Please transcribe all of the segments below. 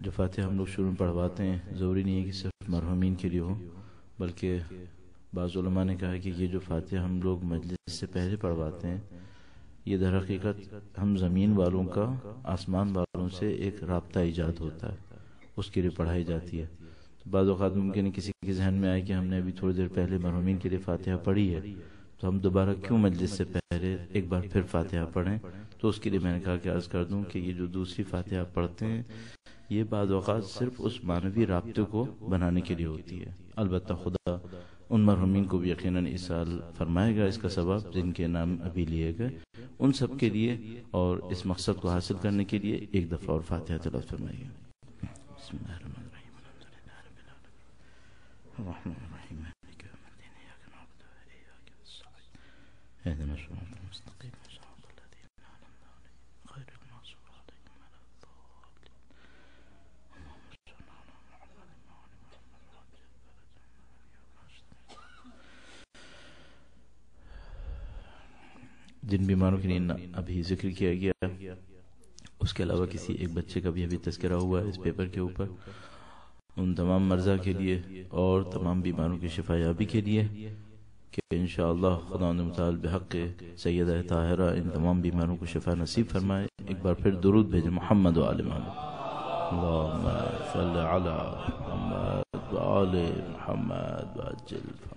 जो फातह हम लोग शुरू में पढ़वाते हैं ज़रूरी नहीं है कि सिर्फ मरहमीन के लिए हो बल्कि बाज़ुलमा ने कहा कि ये जो फातह हम लोग मजलिस से पहले पढ़वाते हैं ये दर हकीकत हम ज़मीन वालों का आसमान वालों से एक रबता ईजाद होता है उसके लिए पढ़ाई जाती है तो बाज़ात मुमकिन किसी के जहन में आए कि हमने अभी थोड़ी देर पहले मरहमीन के लिए फातह पढ़ी है तो हम दोबारा क्यों मजलिस से पहले एक बार फिर फातह पढ़ें तो उसके लिए मैंने कहा कि अर्ज़ कर दूँ कि ये जो दूसरी फातह पढ़ते हैं ये बाज़ात सिर्फ उस मानवी रबते को बनाने के लिए होती है अलबत् खुदा उन मरहूमिन को भी यकीन इस साल फरमाएगा इसका सबब जिनके नाम अभी लिए गए उन सब के लिए और इस मकसद को हासिल करने के लिए एक दफ़ा और फातिहा तलब फरमाइए بسم الله الرحمن الرحيم जिन बीमारों के लिए अभी जिक्र किया गया उसके अलावा किसी एक बच्चे का भी अभी तस्करा हुआ है इस पेपर के ऊपर उन तमाम मर्जा के लिए और तमाम बीमारों की शिफा याबी के लिए कि इन खुदा बेहक सैद ताहरा इन तमाम बीमारों को शिफा नसीब फरमाए एक बार फिर दुरुद भेजें मोहम्मद आल मोहम्मद मोहम्मद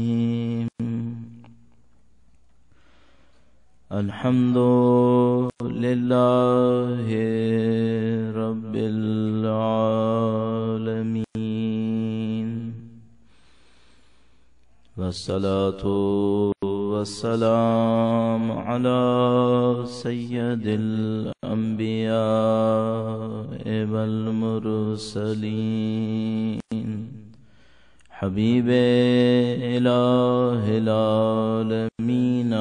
الحمد لله رب العالمين والصلاة والسلام على سيد الأنبياء والمرسلين حبيب إله العالمين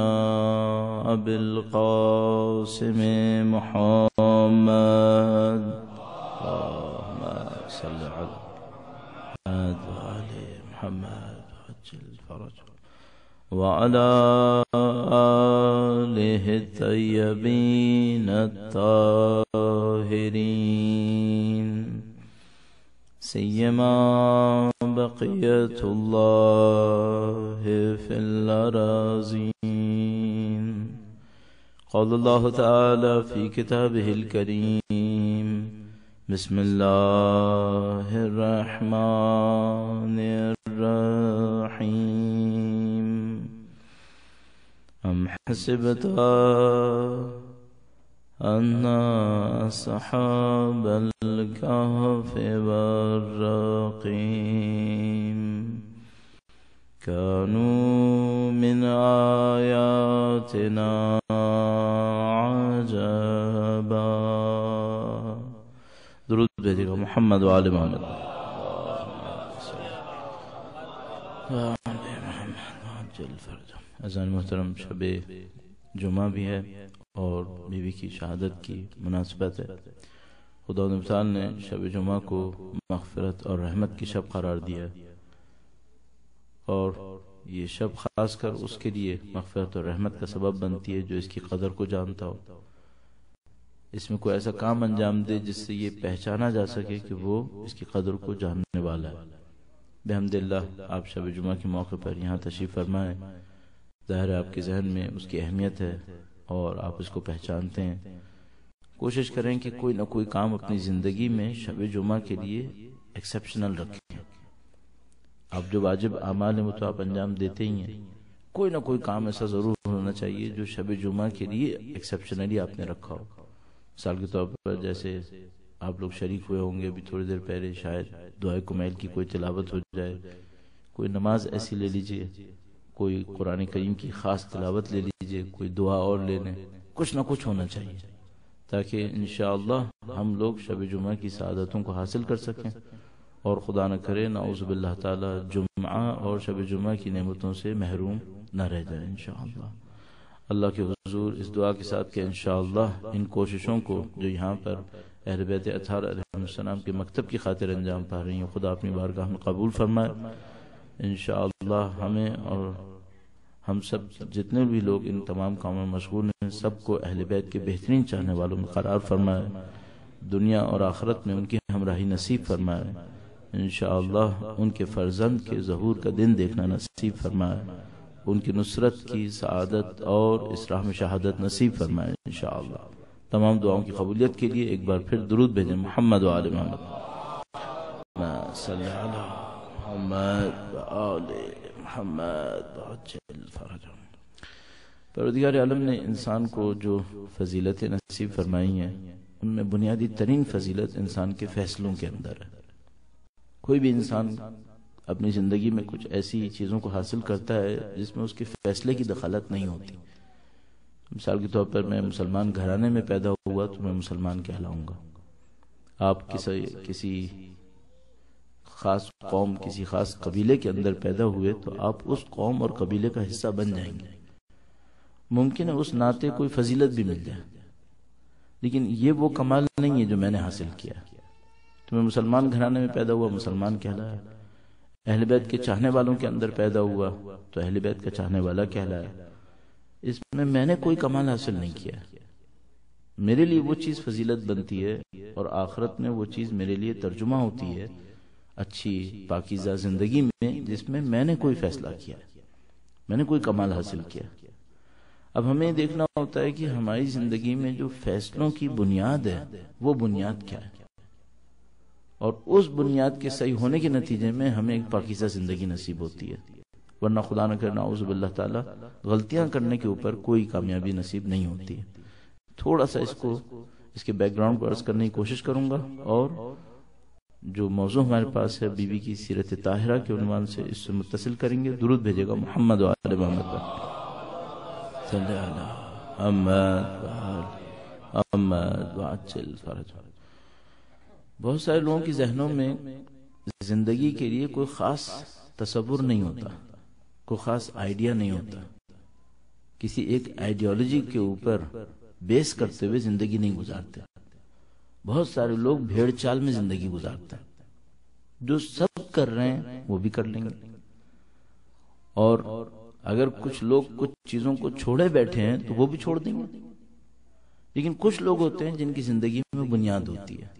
أبي القاسم محمد اللهم صل على محمد وعلى محمد عجل الفرج وعلى آله الطيبين الطاهرين سيما بقية الله في الأراضين قال الله تعالى في كتابه الكريم بسم الله الرحمن الرحيم أم حسبت أن أصحاب الكهف والرقيم كانوا من آياتنا عجبا درود بيتك محمد وعلى محمد وآل آه، محمد وعجل فرجه أزان محترم شبه جمعہ بھی और बीवी की शहादत की मुनासिबत है खुदा ने शब जुमा को मगफरत और रहमत की शब करार दिया और ये शब खास कर उसके लिए मगफरत और रहमत का सबब बनती है जो इसकी कदर को जानता हो इसमें कोई ऐसा काम अंजाम दे जिससे ये पहचाना जा सके कि वो इसकी कदर को जानने वाला है बहमदिल्ला आप शब जुमा के मौके पर यहाँ तशीफ फरमाए ज़ाहिर आपके जहन में उसकी अहमियत है और आप उसको पहचानते हैं कोशिश करें कि कोई ना कोई काम अपनी ज़िंदगी में शब जुमा के लिए एक्सेप्शनल रखें आप जो वाजिब अमाल है वो तो आप अंजाम देते ही हैं कोई ना कोई काम ऐसा ज़रूर होना चाहिए जो शब जुमा के लिए एक्सेप्शनली आपने रखा हो मिसाल के तौर पर जैसे आप लोग शरीक हुए होंगे अभी थोड़ी देर पहले शायद दुआ कुमैल की कोई तिलावत हो जाए कोई नमाज ऐसी ले लीजिए कोई कुरान करीम की खास तलावत ले लीजिए कोई दुआ और ले लें कुछ ना कुछ होना चाहिए ताकि इन हम लोग शब जुमा की सदतों को हासिल कर सकें और खुदा न करे नाउज़बिल्ला ताली जुम्मा और शब जुमा की नेमतों से महरूम न रह जाए इन अल्लाह के हजूर इस दुआ के साथ के इन इन कोशिशों को जो यहाँ पर अहलबैत अथार के मकतब की खातिर अंजाम पा रही हूँ खुदा अपनी बारगाह में कबूल फरमाए इन हमें और हम सब जितने भी लोग इन तमाम कामों में मशगूल हैं सबको अहल बैत के बेहतरीन चाहने वालों में करार फरमाए दुनिया और आखरत में उनकी हमराही नसीब फरमाए इन उनके फर्जंद के जहूर का दिन देखना नसीब फरमाए उनकी नुसरत की सआदत और इसराह में शहादत नसीब फरमाए इन तमाम दुआओं की कबूलियत के लिए एक बार फिर दुरुद भेजें मोहम्मद वाल मोहम्मद मोहम्मद आल मोहम्मद बहुत जल्द फरज परदगार आलम ने इंसान को जो फजीलतें नसीब फरमाई हैं उनमें बुनियादी तरीन फजीलत इंसान के फैसलों के अंदर है कोई भी इंसान अपनी ज़िंदगी में कुछ ऐसी चीज़ों को हासिल करता है जिसमें उसके फैसले की दखलत नहीं होती मिसाल के तौर पर मैं मुसलमान घराने में पैदा हुआ तो मैं मुसलमान कहलाऊंगा आप किसी किसी खास कौम किसी खास कबीले के अंदर पैदा हुए तो आप उस कौम और कबीले का हिस्सा बन जाएंगे मुमकिन है उस नाते कोई फजीलत भी मिल जाए लेकिन ये वो कमाल नहीं है जो मैंने हासिल किया तो मैं मुसलमान घराने में पैदा हुआ मुसलमान कहलाया अहल बैत के चाहने वालों के अंदर पैदा हुआ तो अहल बैत का चाहने वाला कहलाया इसमें मैंने कोई कमाल हासिल नहीं किया मेरे लिए वो चीज़ फजीलत बनती है और आखरत में वो चीज़ मेरे लिए तर्जुमा होती है अच्छी पाकिजा जिंदगी में जिसमें मैंने कोई फैसला किया मैंने कोई कमाल हासिल किया अब हमें देखना होता है कि हमारी जिंदगी में जो फैसलों की बुनियाद है वो बुनियाद क्या है और उस बुनियाद के सही होने के नतीजे में हमें एक पाकिजा जिंदगी नसीब होती है वरना खुदा न करना उजबल्ला ताला गलतियां करने के ऊपर कोई कामयाबी नसीब नहीं होती है थोड़ा सा इसको इसके बैकग्राउंड को अर्ज करने की कोशिश करूंगा और जो मौजू हमारे पास है बीबी की सीरत ताहरा के अनुमान से इससे मुतसिल करेंगे दुरुद भेजेगा मोहम्मद मोहम्मद बहुत सारे लोगों के जहनों में जिंदगी के लिए कोई ख़ास तस्वुर नहीं होता कोई ख़ास आइडिया नहीं होता किसी एक आइडियोलॉजी के ऊपर बेस करते हुए जिंदगी नहीं गुजारते बहुत सारे लोग भेड़ चाल में जिंदगी गुजारते हैं जो सब कर रहे हैं वो भी कर लेंगे और अगर कुछ लोग कुछ चीजों को छोड़े बैठे हैं तो वो भी छोड़ देंगे लेकिन कुछ लोग होते हैं जिनकी जिंदगी में बुनियाद होती है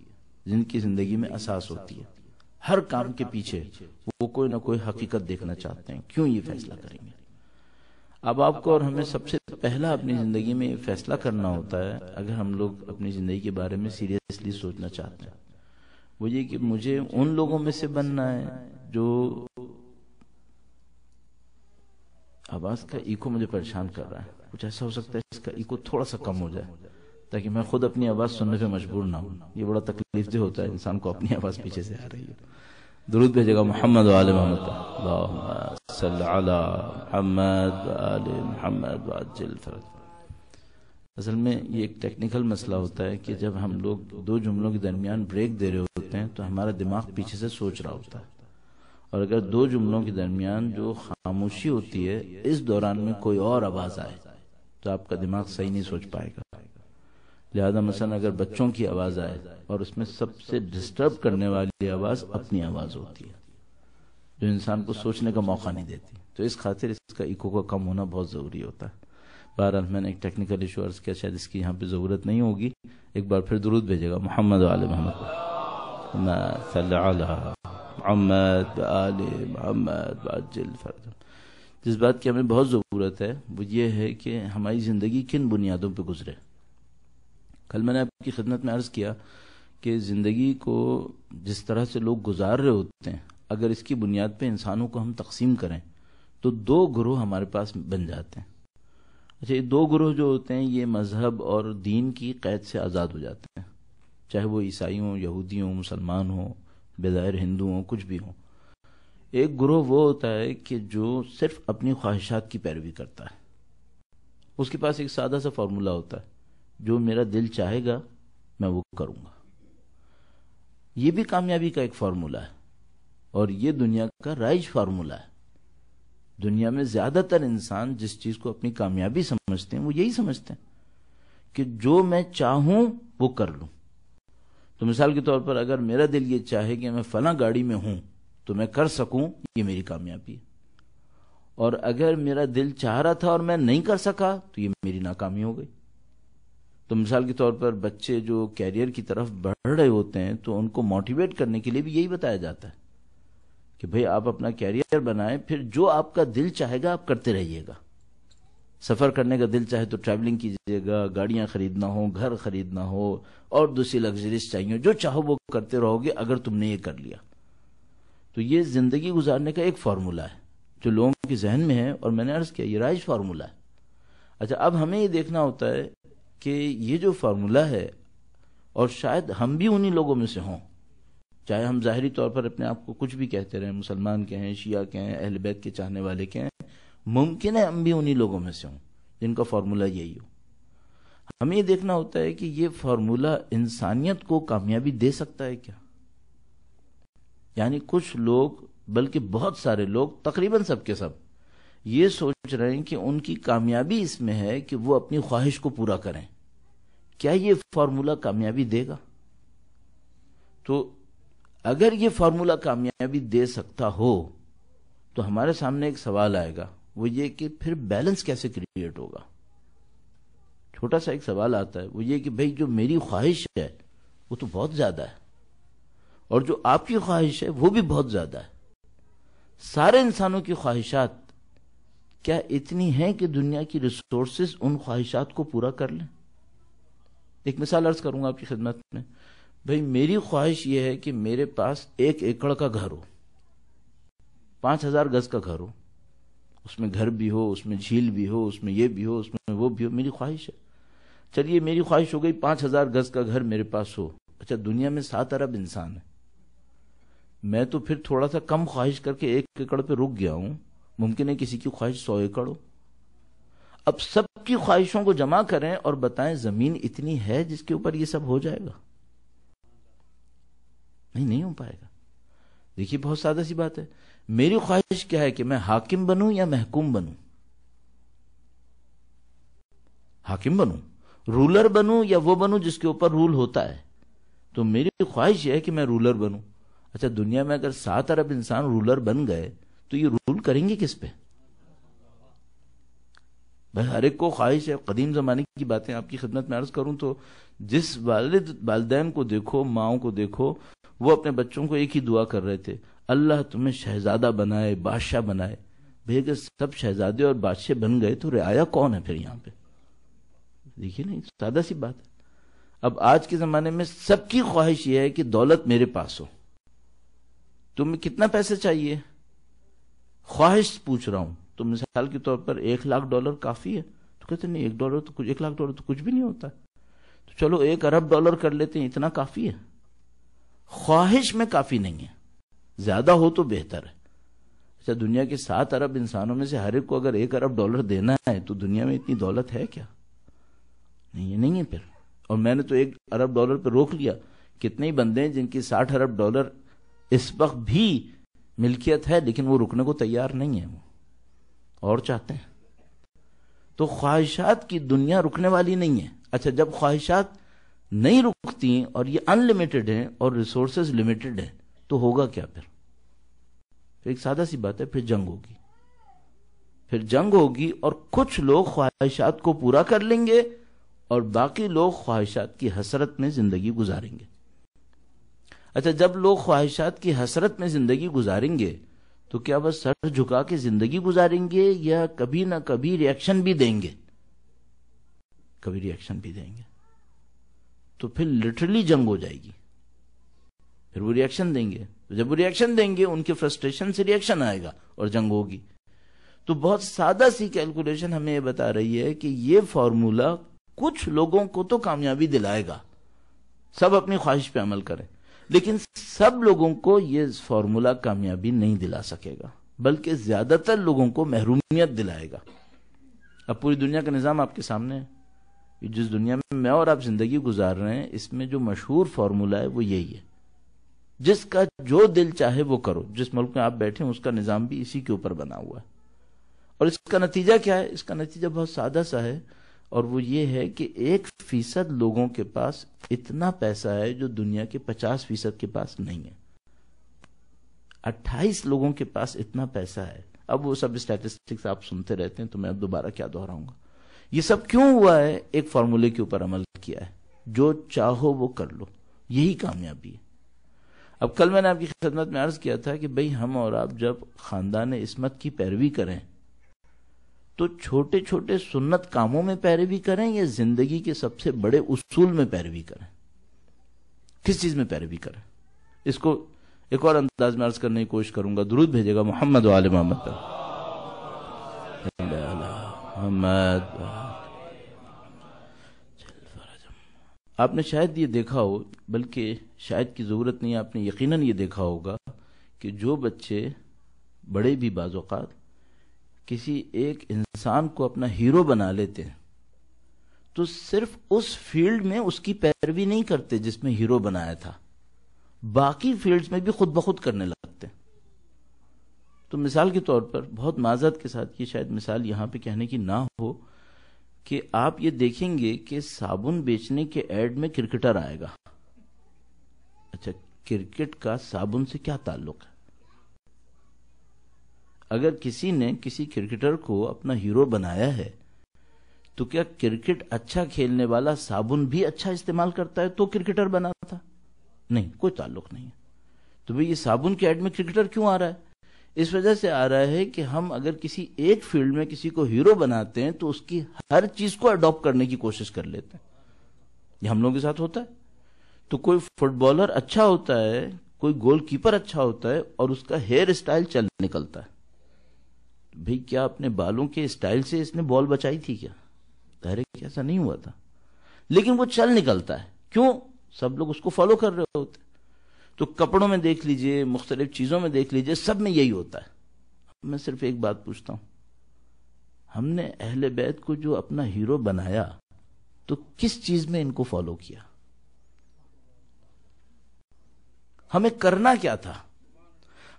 जिनकी जिंदगी में असास होती है हर काम के पीछे वो कोई ना कोई हकीकत देखना चाहते हैं क्यों ये फैसला करेंगे अब आपको और हमें सबसे पहला अपनी ज़िंदगी में फैसला करना होता है अगर हम लोग अपनी ज़िंदगी के बारे में सीरियसली सोचना चाहते हैं वो ये कि मुझे उन लोगों में से बनना है जो आवाज़ का इको मुझे परेशान कर रहा है कुछ ऐसा हो सकता है इसका इको थोड़ा सा कम हो जाए ताकि मैं खुद अपनी आवाज़ सुनने पे मजबूर ना हूं ये बड़ा तकलीफ होता है इंसान को अपनी आवाज़ पीछे से आ रही है दुरुद भेजेगा मोहम्मद वाल मोहम्मद असल में ये एक टेक्निकल मसला होता है कि जब हम लोग दो जुमलों के दरमियान ब्रेक दे रहे होते हैं तो हमारा दिमाग पीछे से सोच रहा होता है और अगर दो जुमलों के दरमियान जो खामोशी होती है इस दौरान में कोई और आवाज़ आए तो आपका दिमाग सही नहीं सोच पाएगा लिहाजा मसा अगर बच्चों की आवाज आए और उसमें सबसे डिस्टर्ब करने वाली आवाज अपनी आवाज होती है जो इंसान को सोचने का मौका नहीं देती तो इस खातिर इसका इको का कम होना बहुत जरूरी होता है बहरहाल मैंने एक टेक्निकल इशू अर्ज किया शायद इसकी यहाँ पे जरूरत नहीं होगी एक बार फिर दुरुद भेजेगा मोहम्मद आल मोहम्मद मोहम्मद आल मोहम्मद जिस बात की हमें बहुत ज़रूरत है वो ये है कि हमारी ज़िंदगी किन बुनियादों पर गुजरे कल मैंने आपकी खिदमत में अर्ज किया कि ज़िंदगी को जिस तरह से लोग गुजार रहे होते हैं अगर इसकी बुनियाद पर इंसानों को हम तकसीम करें तो दो ग्रोह हमारे पास बन जाते हैं अच्छा ये दो ग्रोह जो होते हैं ये मजहब और दीन की कैद से आज़ाद हो जाते हैं चाहे वो ईसाई हों यहूदी हों मुसलमान हों बेज़ाहिर हिंदू हों कुछ भी हों एक ग्रोह वो होता है कि जो सिर्फ अपनी ख्वाहिशात की पैरवी करता है उसके पास एक सादा सा फार्मूला होता है जो मेरा दिल चाहेगा मैं वो करूंगा ये भी कामयाबी का एक फार्मूला है और ये दुनिया का राइज फार्मूला है दुनिया में ज्यादातर इंसान जिस चीज को अपनी कामयाबी समझते हैं वो यही समझते हैं कि जो मैं चाहूं वो कर लूं तो मिसाल के तौर पर अगर मेरा दिल ये चाहे कि मैं फला गाड़ी में हूं तो मैं कर सकूं ये मेरी कामयाबी है और अगर मेरा दिल चाह रहा था और मैं नहीं कर सका तो ये मेरी नाकामी हो गई तो मिसाल के तौर पर बच्चे जो कैरियर की तरफ बढ़ रहे होते हैं तो उनको मोटिवेट करने के लिए भी यही बताया जाता है कि भाई आप अपना कैरियर बनाएं फिर जो आपका दिल चाहेगा आप करते रहिएगा सफ़र करने का दिल चाहे तो ट्रैवलिंग कीजिएगा गाड़ियाँ खरीदना हो घर खरीदना हो और दूसरी लग्जरीज चाहिए जो चाहो वो करते रहोगे अगर तुमने ये कर लिया तो ये ज़िंदगी गुजारने का एक फार्मूला है जो लोगों के जहन में है और मैंने अर्ज़ किया ये राइज फार्मूला है अच्छा अब हमें ये देखना होता है कि ये जो फार्मूला है और शायद हम भी उन्हीं लोगों में से हों चाहे हम ज़ाहरी तौर पर अपने आप को कुछ भी कहते रहें मुसलमान के हैं शिया के हैं अहल के चाहने वाले के हैं मुमकिन है हम भी उन्हीं लोगों में से हों जिनका फार्मूला यही हो हमें ये देखना होता है कि ये फार्मूला इंसानियत को कामयाबी दे सकता है क्या यानी कुछ लोग बल्कि बहुत सारे लोग तकरीबन सबके सब ये सोच रहे हैं कि उनकी कामयाबी इसमें है कि वो अपनी ख्वाहिश को पूरा करें क्या ये फार्मूला कामयाबी देगा तो अगर ये फार्मूला कामयाबी दे सकता हो तो हमारे सामने एक सवाल आएगा वो ये कि फिर बैलेंस कैसे क्रिएट होगा छोटा सा एक सवाल आता है वो ये कि भाई जो मेरी ख्वाहिश है वो तो बहुत ज्यादा है और जो आपकी ख्वाहिश है वो भी बहुत ज्यादा है सारे इंसानों की ख्वाहिशात क्या इतनी है कि दुनिया की रिसोर्सेज उन ख्वाहिशात को पूरा कर लें एक मिसाल अर्ज करूंगा आपकी खिदमत में भाई मेरी ख्वाहिश यह है कि मेरे पास एक एकड़ का घर हो पांच हजार गज का घर हो उसमें घर भी हो उसमें झील भी हो उसमें ये भी हो उसमें वो भी हो मेरी ख्वाहिश है चलिए मेरी ख्वाहिश हो गई पांच हजार गज का घर मेरे पास हो अच्छा दुनिया में सात अरब इंसान है मैं तो फिर थोड़ा सा कम ख्वाहिश करके एक एकड़ पे रुक गया हूं मुमकिन है किसी की ख्वाहिश सौ एकड़ हो अब सबकी ख्वाहिशों को जमा करें और बताएं जमीन इतनी है जिसके ऊपर ये सब हो जाएगा नहीं नहीं हो पाएगा देखिए बहुत सादा सी बात है मेरी ख्वाहिश क्या है कि मैं हाकिम बनूं या महकूम बनूं हाकिम बनूं रूलर बनूं या वो बनूं जिसके ऊपर रूल होता है तो मेरी ख्वाहिश है कि मैं रूलर बनूं अच्छा दुनिया में अगर सात अरब इंसान रूलर बन गए तो ये रूल करेंगे किस पे भाई हर एक को ख्वाहिश है कदीम ज़माने की बातें आपकी खिदमत में अर्ज करूं तो जिस वालिद वालदेन को देखो माओ को देखो वो अपने बच्चों को एक ही दुआ कर रहे थे अल्लाह तुम्हें शहजादा बनाए बादशाह बनाए भैया अगर सब शहजादे और बादशाह बन गए तो रियाया कौन है फिर यहाँ पे देखिए नहीं सादा सी बात है अब आज के ज़माने में सबकी ख्वाहिश यह है कि दौलत मेरे पास हो तुम्हें कितना पैसे चाहिए ख्वाहिश पूछ रहा हूं तो मिसाल के तौर पर एक लाख डॉलर काफी है तो कहते नहीं एक डॉलर तो कुछ एक लाख डॉलर तो कुछ भी नहीं होता तो चलो एक अरब डॉलर कर लेते हैं इतना काफी है ख्वाहिश में काफी नहीं है ज्यादा हो तो बेहतर है अच्छा दुनिया के सात अरब इंसानों में से हर एक को अगर एक अरब डॉलर देना है तो दुनिया में इतनी दौलत है क्या नहीं है नहीं है फिर और मैंने तो एक अरब डॉलर पर रोक लिया कितने ही बंदे हैं जिनकी साठ अरब डॉलर इस वक्त भी मिल्कियत है लेकिन वो रुकने को तैयार नहीं है वो और चाहते हैं तो ख्वाहिशात की दुनिया रुकने वाली नहीं है अच्छा जब ख्वाहिशात नहीं रुकती और ये अनलिमिटेड है और रिसोर्सेज लिमिटेड है तो होगा क्या फिर फिर एक सादा सी बात है फिर जंग होगी फिर जंग होगी और कुछ लोग ख्वाहिशात को पूरा कर लेंगे और बाकी लोग ख्वाहिशात की हसरत में जिंदगी गुजारेंगे अच्छा जब लोग ख्वाहिशात की हसरत में जिंदगी गुजारेंगे तो क्या बस सर झुका के जिंदगी गुजारेंगे या कभी ना कभी रिएक्शन भी देंगे कभी रिएक्शन भी देंगे तो फिर लिटरली जंग हो जाएगी फिर वो रिएक्शन देंगे तो जब वो रिएक्शन देंगे उनके फ्रस्ट्रेशन से रिएक्शन आएगा और जंग होगी तो बहुत सादा सी कैलकुलेशन हमें ये बता रही है कि ये फॉर्मूला कुछ लोगों को तो कामयाबी दिलाएगा सब अपनी ख्वाहिश पे अमल करें लेकिन सब लोगों को यह फॉर्मूला कामयाबी नहीं दिला सकेगा बल्कि ज्यादातर लोगों को महरूमियत दिलाएगा अब पूरी दुनिया का निज़ाम आपके सामने है जिस दुनिया में मैं और आप जिंदगी गुजार रहे हैं इसमें जो मशहूर फार्मूला है वो यही है जिसका जो दिल चाहे वो करो जिस मुल्क में आप बैठे हैं उसका निज़ाम भी इसी के ऊपर बना हुआ है और इसका नतीजा क्या है इसका नतीजा बहुत सादा सा है और वो ये है कि एक फीसद लोगों के पास इतना पैसा है जो दुनिया के पचास फीसद के पास नहीं है अट्ठाईस लोगों के पास इतना पैसा है अब वो सब स्टैटिस्टिक्स आप सुनते रहते हैं तो मैं अब दोबारा क्या दोहराऊंगा ये सब क्यों हुआ है एक फॉर्मूले के ऊपर अमल किया है जो चाहो वो कर लो यही कामयाबी है अब कल मैंने आपकी खिदमत में अर्ज किया था कि भाई हम और आप जब खानदान इसमत की पैरवी करें तो छोटे छोटे सुन्नत कामों में पैरवी करें या जिंदगी के सबसे बड़े उसूल में पैरवी करें किस चीज में पैरवी करें इसको एक और अंदाज में अर्ज करने की कोशिश करूंगा दुरुद भेजेगा मोहम्मद वाल मोहम्मद पर आपने शायद ये देखा हो बल्कि शायद की ज़रूरत नहीं आपने यकीनन ये देखा होगा कि जो बच्चे बड़े भी बाज़ात किसी एक इंसान को अपना हीरो बना लेते हैं तो सिर्फ उस फील्ड में उसकी पैरवी नहीं करते जिसमें हीरो बनाया था बाकी फील्ड्स में भी खुद बखुद करने लगते तो मिसाल के तौर पर बहुत माजत के साथ ये शायद मिसाल यहां पे कहने की ना हो कि आप ये देखेंगे कि साबुन बेचने के एड में क्रिकेटर आएगा अच्छा क्रिकेट का साबुन से क्या ताल्लुक है अगर किसी ने किसी क्रिकेटर को अपना हीरो बनाया है तो क्या क्रिकेट अच्छा खेलने वाला साबुन भी अच्छा इस्तेमाल करता है तो क्रिकेटर बना था नहीं कोई ताल्लुक नहीं है तो भाई ये साबुन के एड में क्रिकेटर क्यों आ रहा है इस वजह से आ रहा है कि हम अगर किसी एक फील्ड में किसी को हीरो बनाते हैं तो उसकी हर चीज को अडॉप्ट करने की कोशिश कर लेते हैं ये हम लोगों के साथ होता है तो कोई फुटबॉलर अच्छा होता है कोई गोलकीपर अच्छा होता है और उसका हेयर स्टाइल चल निकलता है भाई क्या अपने बालों के स्टाइल से इसने बॉल बचाई थी क्या तहरे ऐसा नहीं हुआ था लेकिन वो चल निकलता है क्यों सब लोग उसको फॉलो कर रहे होते तो कपड़ों में देख लीजिए मुख्तलिफ चीज़ों में देख लीजिए सब में यही होता है मैं सिर्फ एक बात पूछता हूं हमने अहल बैत को जो अपना हीरो बनाया तो किस चीज में इनको फॉलो किया हमें करना क्या था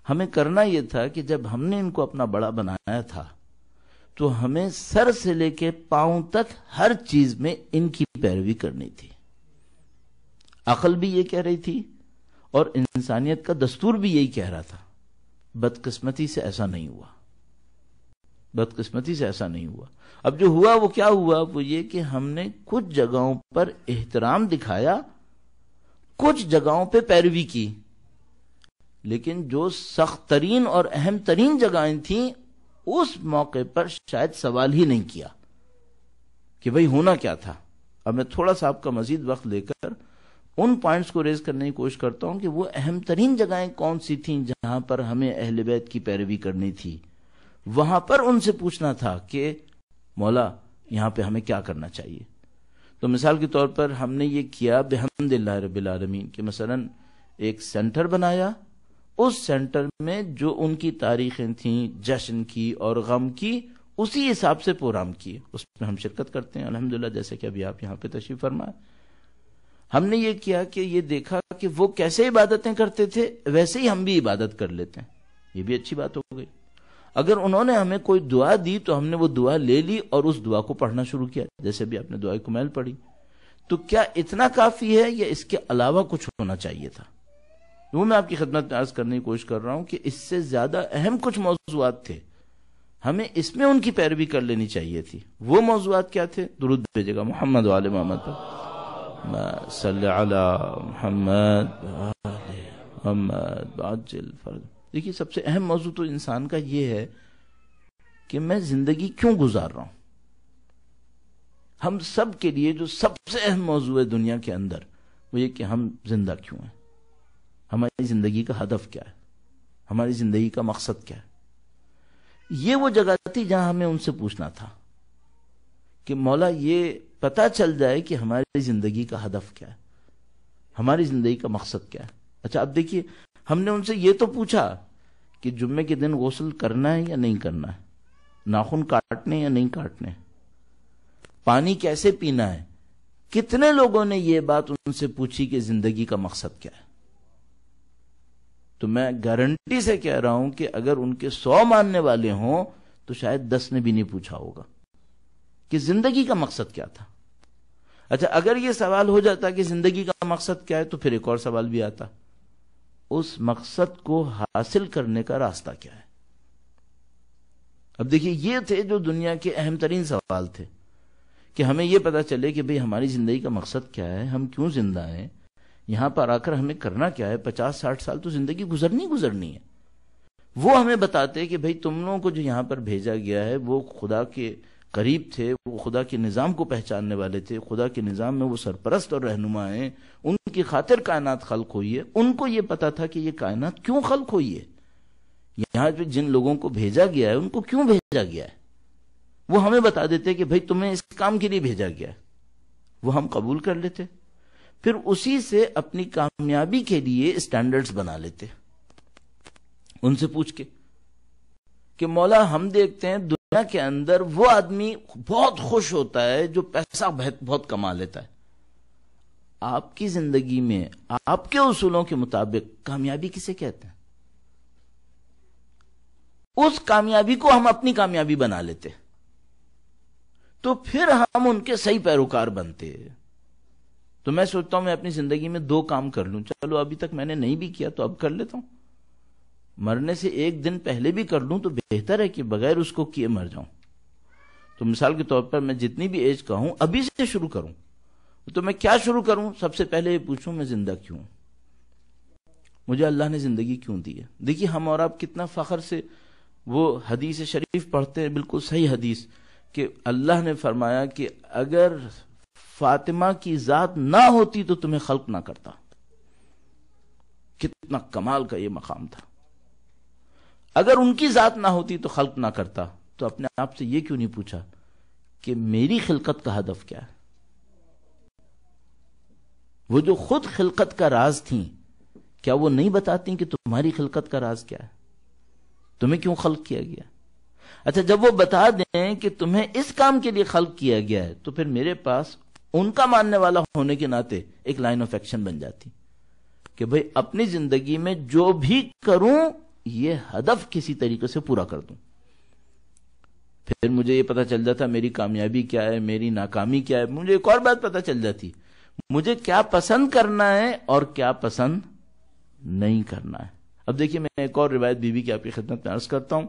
हमें करना यह था कि जब हमने इनको अपना बड़ा बनाया था तो हमें सर से लेके पांव तक हर चीज में इनकी पैरवी करनी थी अकल भी ये कह रही थी और इंसानियत का दस्तूर भी यही कह रहा था बदकिस्मती से ऐसा नहीं हुआ बदकिस्मती से ऐसा नहीं हुआ अब जो हुआ वो क्या हुआ वो ये कि हमने कुछ जगहों पर एहतराम दिखाया कुछ जगहों पे पैरवी की लेकिन जो सख्त तरीन और अहम तरीन जगहें थी उस मौके पर शायद सवाल ही नहीं किया कि भाई होना क्या था अब मैं थोड़ा सा आपका मजीद वक्त लेकर उन पॉइंट्स को रेज करने की कोशिश करता हूं कि वो अहम तरीन जगहें कौन सी थी जहां पर हमें अहल बैत की पैरवी करनी थी वहां पर उनसे पूछना था कि मौला यहां पे हमें क्या करना चाहिए तो मिसाल के तौर पर हमने ये किया बेहमदिल्ला रबीआलमीन कि मसलन एक सेंटर बनाया उस सेंटर में जो उनकी तारीखें थी जश्न की और गम की उसी हिसाब से प्रोग्राम किए उसमें हम शिरकत करते हैं अल्हम्दुलिल्लाह जैसे कि अभी आप यहाँ पे तशरीफ फरमाए हमने ये किया कि ये देखा कि वो कैसे इबादतें करते थे वैसे ही हम भी इबादत कर लेते हैं ये भी अच्छी बात हो गई अगर उन्होंने हमें कोई दुआ दी तो हमने वो दुआ ले ली और उस दुआ को पढ़ना शुरू किया जैसे भी आपने दुआ कुमैल पढ़ी तो क्या इतना काफी है या इसके अलावा कुछ होना चाहिए था तो वो मैं आपकी खदमत में आज करने की कोशिश कर रहा हूं कि इससे ज्यादा अहम कुछ मौजूद थे हमें इसमें उनकी पैरवी कर लेनी चाहिए थी वो मौजूद क्या थे दुरुद भेजेगा मोहम्मद वाले मोहम्मद पर मोहम्मद देखिए सबसे अहम मौजू तो इंसान का ये है कि मैं जिंदगी क्यों गुजार रहा हूं हम सब के लिए जो सबसे अहम मौजू है दुनिया के अंदर वो ये कि हम जिंदा क्यों हैं हमारी जिंदगी का हदफ क्या है हमारी जिंदगी का मकसद क्या है ये वो जगह थी जहां हमें उनसे पूछना था कि मौला ये पता चल जाए कि हमारी जिंदगी का हदफ क्या है हमारी जिंदगी का मकसद क्या है अच्छा अब देखिए हमने उनसे ये तो पूछा कि जुम्मे के दिन गौसल करना है या नहीं करना है नाखून काटने या नहीं काटने पानी कैसे पीना है कितने लोगों ने यह बात उनसे पूछी कि जिंदगी का मकसद क्या है तो मैं गारंटी से कह रहा हूं कि अगर उनके सौ मानने वाले हों तो शायद दस ने भी नहीं पूछा होगा कि जिंदगी का मकसद क्या था अच्छा अगर यह सवाल हो जाता कि जिंदगी का मकसद क्या है तो फिर एक और सवाल भी आता उस मकसद को हासिल करने का रास्ता क्या है अब देखिए ये थे जो दुनिया के अहम तरीन सवाल थे कि हमें यह पता चले कि भाई हमारी जिंदगी का मकसद क्या है हम क्यों जिंदा हैं यहां पर आकर हमें करना क्या है पचास साठ साल तो जिंदगी गुजरनी गुजरनी है वो हमें बताते कि भाई तुम लोगों को जो यहां पर भेजा गया है वो खुदा के करीब थे वो खुदा के निज़ाम को पहचानने वाले थे खुदा के निज़ाम में वो सरपरस्त और रहनुमा हैं उनकी खातिर कायनात खल्क हुई है उनको ये पता था कि ये कायनात क्यों खल्क हुई है यहां पे जिन लोगों को भेजा गया है उनको क्यों भेजा गया है वो हमें बता देते कि भाई तुम्हें इस काम के लिए भेजा गया है वो हम कबूल कर लेते फिर उसी से अपनी कामयाबी के लिए स्टैंडर्ड्स बना लेते उनसे पूछ के कि मौला हम देखते हैं दुनिया के अंदर वो आदमी बहुत खुश होता है जो पैसा बहुत कमा लेता है आपकी जिंदगी में आपके उसूलों के मुताबिक कामयाबी किसे कहते हैं उस कामयाबी को हम अपनी कामयाबी बना लेते तो फिर हम उनके सही पैरोकार बनते हैं तो मैं सोचता हूं मैं अपनी जिंदगी में दो काम कर लूं चलो अभी तक मैंने नहीं भी किया तो अब कर लेता हूं मरने से एक दिन पहले भी कर लूं तो बेहतर है कि बगैर उसको किए मर जाऊं तो मिसाल के तौर पर मैं जितनी भी एज का हूं अभी से शुरू करूं तो मैं क्या शुरू करूं सबसे पहले ये पूछूं मैं जिंदा क्यों मुझे अल्लाह ने जिंदगी क्यों दी है देखिए हम और आप कितना फखर से वो हदीस शरीफ पढ़ते हैं बिल्कुल सही हदीस कि अल्लाह ने फरमाया कि अगर फातिमा की जात ना होती तो तुम्हें खल्क ना करता कितना कमाल का यह मकाम था अगर उनकी जात ना होती तो खल्क ना करता तो अपने आप से यह क्यों नहीं पूछा कि मेरी खिलकत का हदफ क्या है वो जो खुद खिलकत का राज थी क्या वो नहीं बताती कि तुम्हारी खिलकत का राज क्या है तुम्हें क्यों खल्क किया गया अच्छा जब वो बता दें कि तुम्हें इस काम के लिए खल्क किया गया है तो फिर मेरे पास उनका मानने वाला होने के नाते एक लाइन ऑफ एक्शन बन जाती कि भाई अपनी जिंदगी में जो भी करूं ये हदफ किसी तरीके से पूरा कर दूं फिर मुझे ये पता चल जाता मेरी कामयाबी क्या है मेरी नाकामी क्या है मुझे एक और बात पता चल जाती मुझे क्या पसंद करना है और क्या पसंद नहीं करना है अब देखिए मैं एक और रिवायत बीबी की आपकी खिदमत में अर्ज करता हूं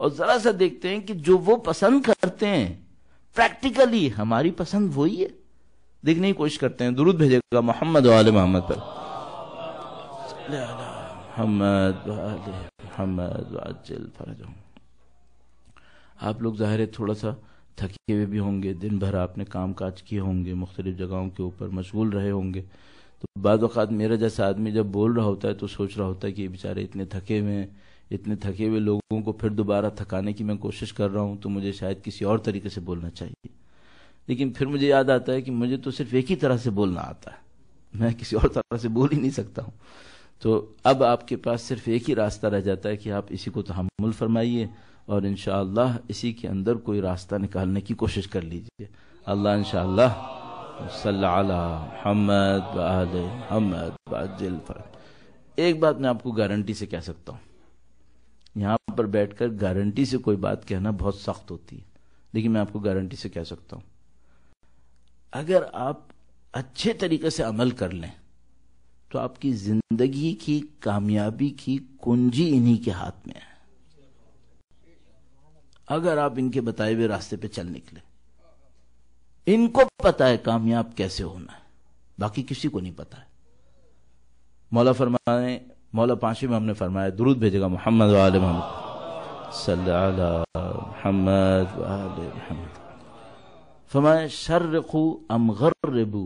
और जरा सा देखते हैं कि जो वो पसंद करते हैं प्रैक्टिकली हमारी पसंद वही है देखने की कोशिश करते हैं दुरुद भेजेगा मोहम्मद वाले मोहम्मद पर आप लोग ज़ाहिर है थोड़ा सा थके हुए भी होंगे दिन भर आपने काम काज किए होंगे मुख्तलिफ जगहों के ऊपर मशगूल रहे होंगे तो बाद मेरा जैसा आदमी जब बोल रहा होता है तो सोच रहा होता है कि बेचारे इतने थके हुए हैं इतने थके हुए लोगों को फिर दोबारा थकाने की मैं कोशिश कर रहा हूँ तो मुझे शायद किसी और तरीके से बोलना चाहिए लेकिन फिर मुझे याद आता है कि मुझे तो सिर्फ एक ही तरह से बोलना आता है मैं किसी और तरह से बोल ही नहीं सकता हूँ तो अब आपके पास सिर्फ एक ही रास्ता रह जाता है कि आप इसी को तहमुल फरमाइए और इन इसी के अंदर कोई रास्ता निकालने की कोशिश कर लीजिए अल्लाह इन शहमद हमद एक बात मैं आपको गारंटी से कह सकता हूँ यहाँ पर बैठकर गारंटी से कोई बात कहना बहुत सख्त होती है लेकिन मैं आपको गारंटी से कह सकता हूँ अगर आप अच्छे तरीके से अमल कर लें तो आपकी जिंदगी की कामयाबी की कुंजी इन्हीं के हाथ में है अगर आप इनके बताए हुए रास्ते पे चल निकले इनको पता है कामयाब कैसे होना है बाकी किसी को नहीं पता है मौला फरमाए मौला पांचवी में हमने फरमाया दुरुद भेजेगा मोहम्मद वाले मोहम्मद सल्ला मोहम्मद वाले मोहम्मद फमा शर्रकू अम गर्रबू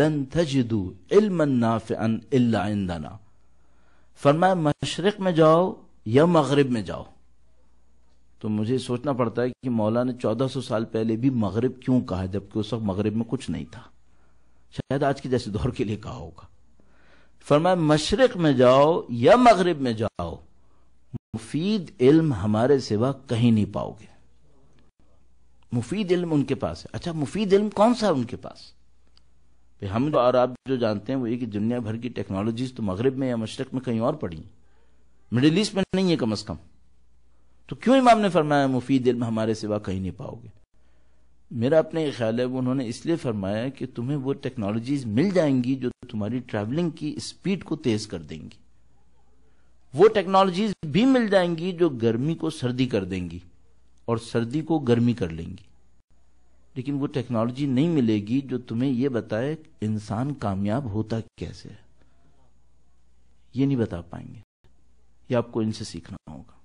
लन तजदू इल्मन नाफ़न इल्ला इंदना फरमाए मशरक में जाओ या मगरब में जाओ तो मुझे सोचना पड़ता है कि मौला ने 1400 साल पहले भी मगरब क्यों कहा जबकि उस वक्त मगरब में कुछ नहीं था शायद आज के जैसे दौर के लिए कहा होगा फरमाए मशरक में जाओ या मगरब में जाओ मुफीद इल्म हमारे सिवा कहीं नहीं पाओगे मुफीद इल्म उनके पास है अच्छा मुफीद इल्म कौन सा है उनके पास हम और तो आप जो जानते हैं वो ये कि दुनिया भर की टेक्नोलॉजीज तो मगरब में या मशरक में कहीं और पड़ी मिडिल ईस्ट में नहीं है कम अज कम तो क्यों इमाम ने फरमाया मुफीद इल्म हमारे सिवा कहीं नहीं पाओगे मेरा अपने ख्याल है वो उन्होंने इसलिए फरमाया कि तुम्हें वो टेक्नोलॉजीज मिल जाएंगी जो तुम्हारी ट्रैवलिंग की स्पीड को तेज कर देंगी वो टेक्नोलॉजीज भी मिल जाएंगी जो गर्मी को सर्दी कर देंगी और सर्दी को गर्मी कर लेंगी लेकिन वो टेक्नोलॉजी नहीं मिलेगी जो तुम्हें ये बताए इंसान कामयाब होता कैसे है ये नहीं बता पाएंगे ये आपको इनसे सीखना होगा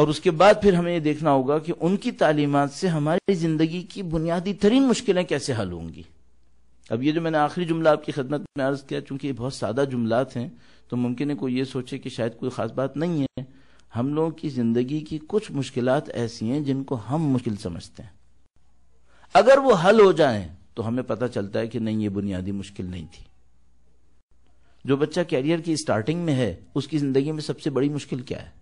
और उसके बाद फिर हमें ये देखना होगा कि उनकी तालीमत से हमारी जिंदगी की बुनियादी तरीन मुश्किलें कैसे हल होंगी अब ये जो मैंने आखिरी जुमला आपकी खदमत में अर्ज किया चूंकि ये बहुत सादा जुमलात हैं तो मुमकिन है कोई ये सोचे कि शायद कोई खास बात नहीं है हम लोगों की जिंदगी की कुछ मुश्किल ऐसी हैं जिनको हम मुश्किल समझते हैं अगर वो हल हो जाए तो हमें पता चलता है कि नहीं ये बुनियादी मुश्किल नहीं थी जो बच्चा कैरियर की स्टार्टिंग में है उसकी जिंदगी में सबसे बड़ी मुश्किल क्या है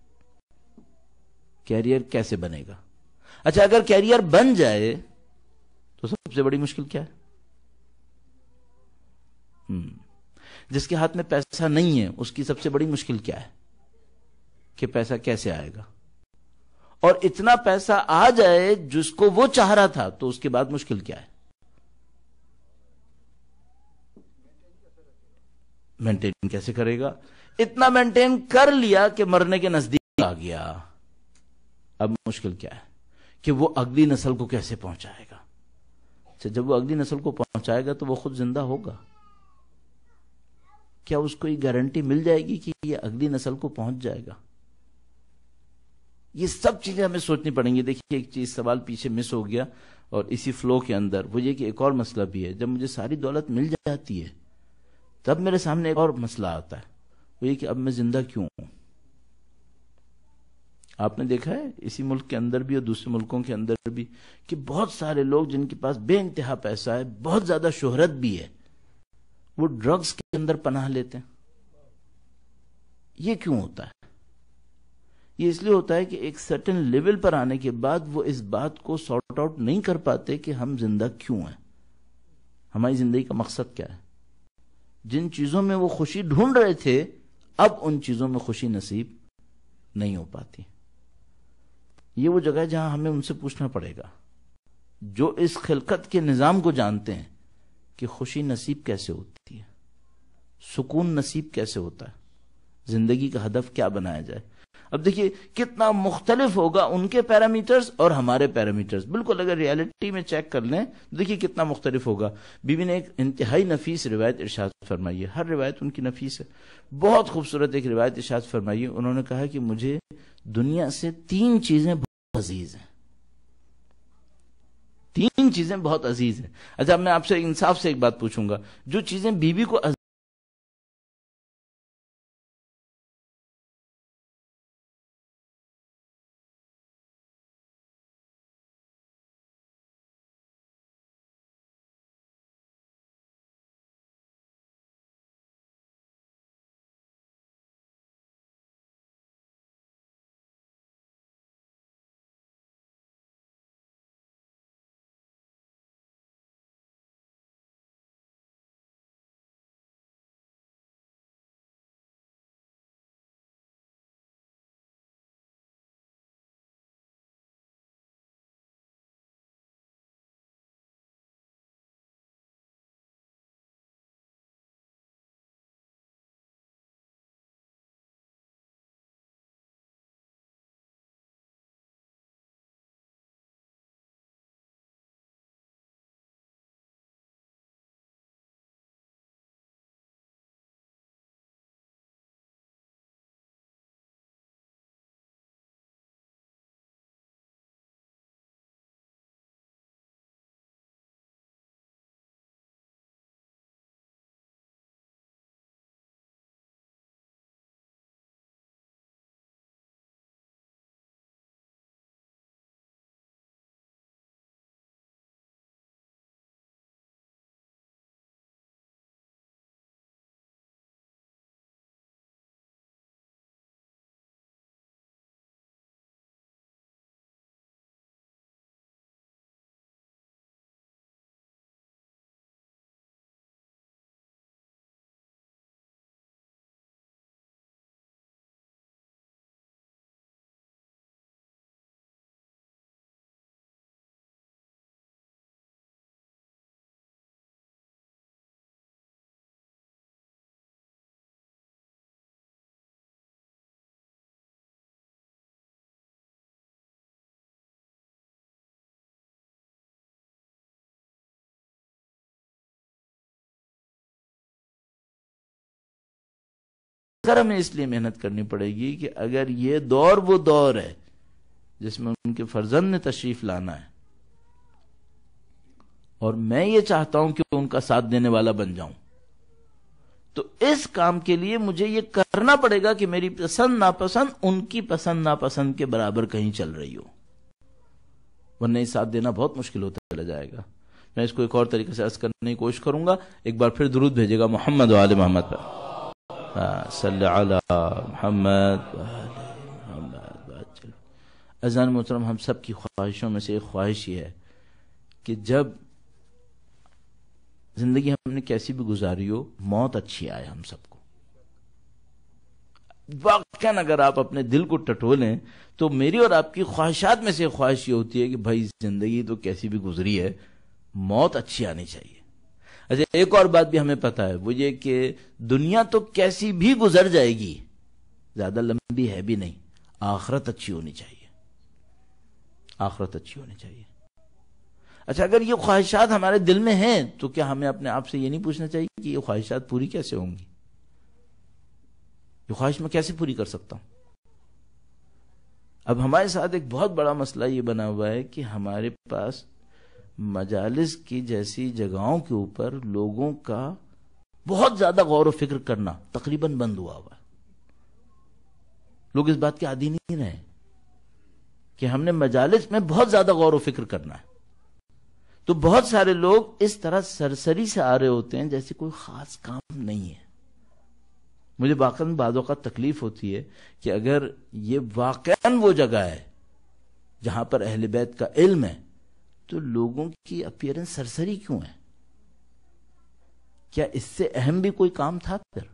कैरियर कैसे बनेगा अच्छा अगर कैरियर बन जाए तो सबसे बड़ी मुश्किल क्या है हम्म, जिसके हाथ में पैसा नहीं है उसकी सबसे बड़ी मुश्किल क्या है कि पैसा कैसे आएगा और इतना पैसा आ जाए जिसको वो चाह रहा था तो उसके बाद मुश्किल क्या है मेंटेन कैसे करेगा इतना मेंटेन कर लिया कि मरने के नजदीक आ गया अब मुश्किल क्या है कि वो अगली नस्ल को कैसे पहुंचाएगा अच्छा जब वो अगली नस्ल को पहुंचाएगा तो वो खुद जिंदा होगा क्या उसको ये गारंटी मिल जाएगी कि ये अगली नस्ल को पहुंच जाएगा ये सब चीज़ें हमें सोचनी पड़ेंगी देखिए एक चीज़ सवाल पीछे मिस हो गया और इसी फ्लो के अंदर वो ये कि एक और मसला भी है जब मुझे सारी दौलत मिल जाती है तब मेरे सामने एक और मसला आता है वो ये कि अब मैं जिंदा क्यों हूं आपने देखा है इसी मुल्क के अंदर भी और दूसरे मुल्कों के अंदर भी कि बहुत सारे लोग जिनके पास बे पैसा है बहुत ज्यादा शोहरत भी है वो ड्रग्स के अंदर पनाह लेते हैं ये क्यों होता है ये इसलिए होता है कि एक सर्टेन लेवल पर आने के बाद वो इस बात को सॉर्ट आउट नहीं कर पाते कि हम जिंदा क्यों हैं हमारी जिंदगी का मकसद क्या है जिन चीजों में वो खुशी ढूंढ रहे थे अब उन चीजों में खुशी नसीब नहीं हो पाती ये वो जगह है जहां हमें उनसे पूछना पड़ेगा जो इस खिलकत के निज़ाम को जानते हैं कि खुशी नसीब कैसे होती है सुकून नसीब कैसे होता है जिंदगी का हदफ क्या बनाया जाए अब देखिए कितना मुख्तलिफ होगा उनके पैरामीटर्स और हमारे पैरामीटर्स बिल्कुल अगर रियलिटी में चेक कर लें तो देखिए कितना मुख्तलिफ होगा बीबी ने एक इंतहाई नफीस रिवायत इर्शाद फरमाई है हर रिवायत उनकी नफीस है बहुत खूबसूरत एक रिवायत इर्शाद फरमाई है उन्होंने कहा कि मुझे दुनिया से तीन चीजें बहुत अजीज हैं तीन चीजें बहुत अजीज हैं अच्छा मैं आपसे इंसाफ से एक बात पूछूंगा जो चीजें बीबी को कर हमें इसलिए मेहनत करनी पड़ेगी कि अगर ये दौर वो दौर है जिसमें उनके फर्जंद ने तशरीफ लाना है और मैं ये चाहता हूं कि उनका साथ देने वाला बन जाऊं तो इस काम के लिए मुझे ये करना पड़ेगा कि मेरी पसंद नापसंद उनकी पसंद नापसंद के बराबर कहीं चल रही हो वरना नहीं साथ देना बहुत मुश्किल होता चला जाएगा मैं इसको एक और तरीके से अर्ज करने की कोशिश करूंगा एक बार फिर दुरुद भेजेगा मोहम्मद वाले मोहम्मद पर अजान मोहतरम हम सब की ख्वाहिशों में से एक ख्वाहिश ये है कि जब जिंदगी हमने कैसी भी गुजारी हो मौत अच्छी आए हम सबको वाक़ अगर आप अपने दिल को टटोलें तो मेरी और आपकी ख्वाहिशात में से ख्वाहिश ये होती है कि भाई जिंदगी तो कैसी भी गुजरी है मौत अच्छी आनी चाहिए अच्छा एक और बात भी हमें पता है वो ये कि दुनिया तो कैसी भी गुजर जाएगी ज्यादा लंबी है भी नहीं आखरत अच्छी होनी चाहिए आखरत अच्छी होनी चाहिए अच्छा अगर ये ख्वाहिशात हमारे दिल में हैं तो क्या हमें अपने आप से ये नहीं पूछना चाहिए कि ये ख्वाहिशात पूरी कैसे होंगी ये ख्वाहिश मैं कैसे पूरी कर सकता हूं अब हमारे साथ एक बहुत बड़ा मसला ये बना हुआ है कि हमारे पास मजालिस की जैसी जगहों के ऊपर लोगों का बहुत ज्यादा गौर व फिक्र करना तकरीबन बंद हुआ हुआ लोग इस बात के आदि नहीं रहे कि हमने मजालिस में बहुत ज्यादा गौर व फिक्र करना है तो बहुत सारे लोग इस तरह सरसरी से आ रहे होते हैं जैसे कोई खास काम नहीं है मुझे वाकन बाजों का तकलीफ होती है कि अगर ये वाकन वो जगह है जहां पर अहल बैत का इल्म है तो लोगों की अपियरेंस सरसरी क्यों है क्या इससे अहम भी कोई काम था फिर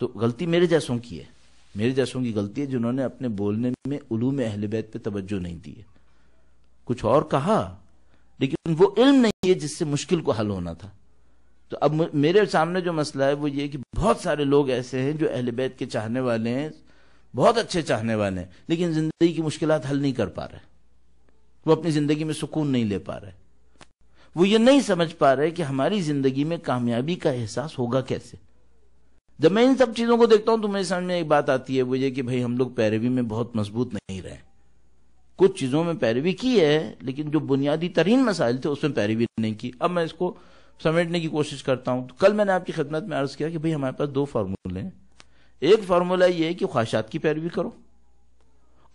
तो गलती मेरे जैसों की है मेरे जैसों की गलती है जिन्होंने अपने बोलने में में अहल बैत पर तवज्जो नहीं दी है कुछ और कहा लेकिन वो इल्म नहीं है जिससे मुश्किल को हल होना था तो अब मेरे सामने जो मसला है वो ये कि बहुत सारे लोग ऐसे हैं जो अहल बैत के चाहने वाले हैं बहुत अच्छे चाहने वाले हैं लेकिन जिंदगी की मुश्किल हल नहीं कर पा रहे वो अपनी जिंदगी में सुकून नहीं ले पा रहे वो ये नहीं समझ पा रहे कि हमारी जिंदगी में कामयाबी का एहसास होगा कैसे जब मैं इन सब चीजों को देखता हूं तो मेरे समझ में एक बात आती है वो ये कि भाई हम लोग पैरवी में बहुत मजबूत नहीं रहे कुछ चीजों में पैरवी की है लेकिन जो बुनियादी तरीन मसाइल थे उसमें पैरवी नहीं की अब मैं इसको समेटने की कोशिश करता हूं तो कल मैंने आपकी खिदमत में अर्ज किया कि भाई हमारे पास दो फार्मूले हैं एक फार्मूला ये है कि ख्वाहिशात की पैरवी करो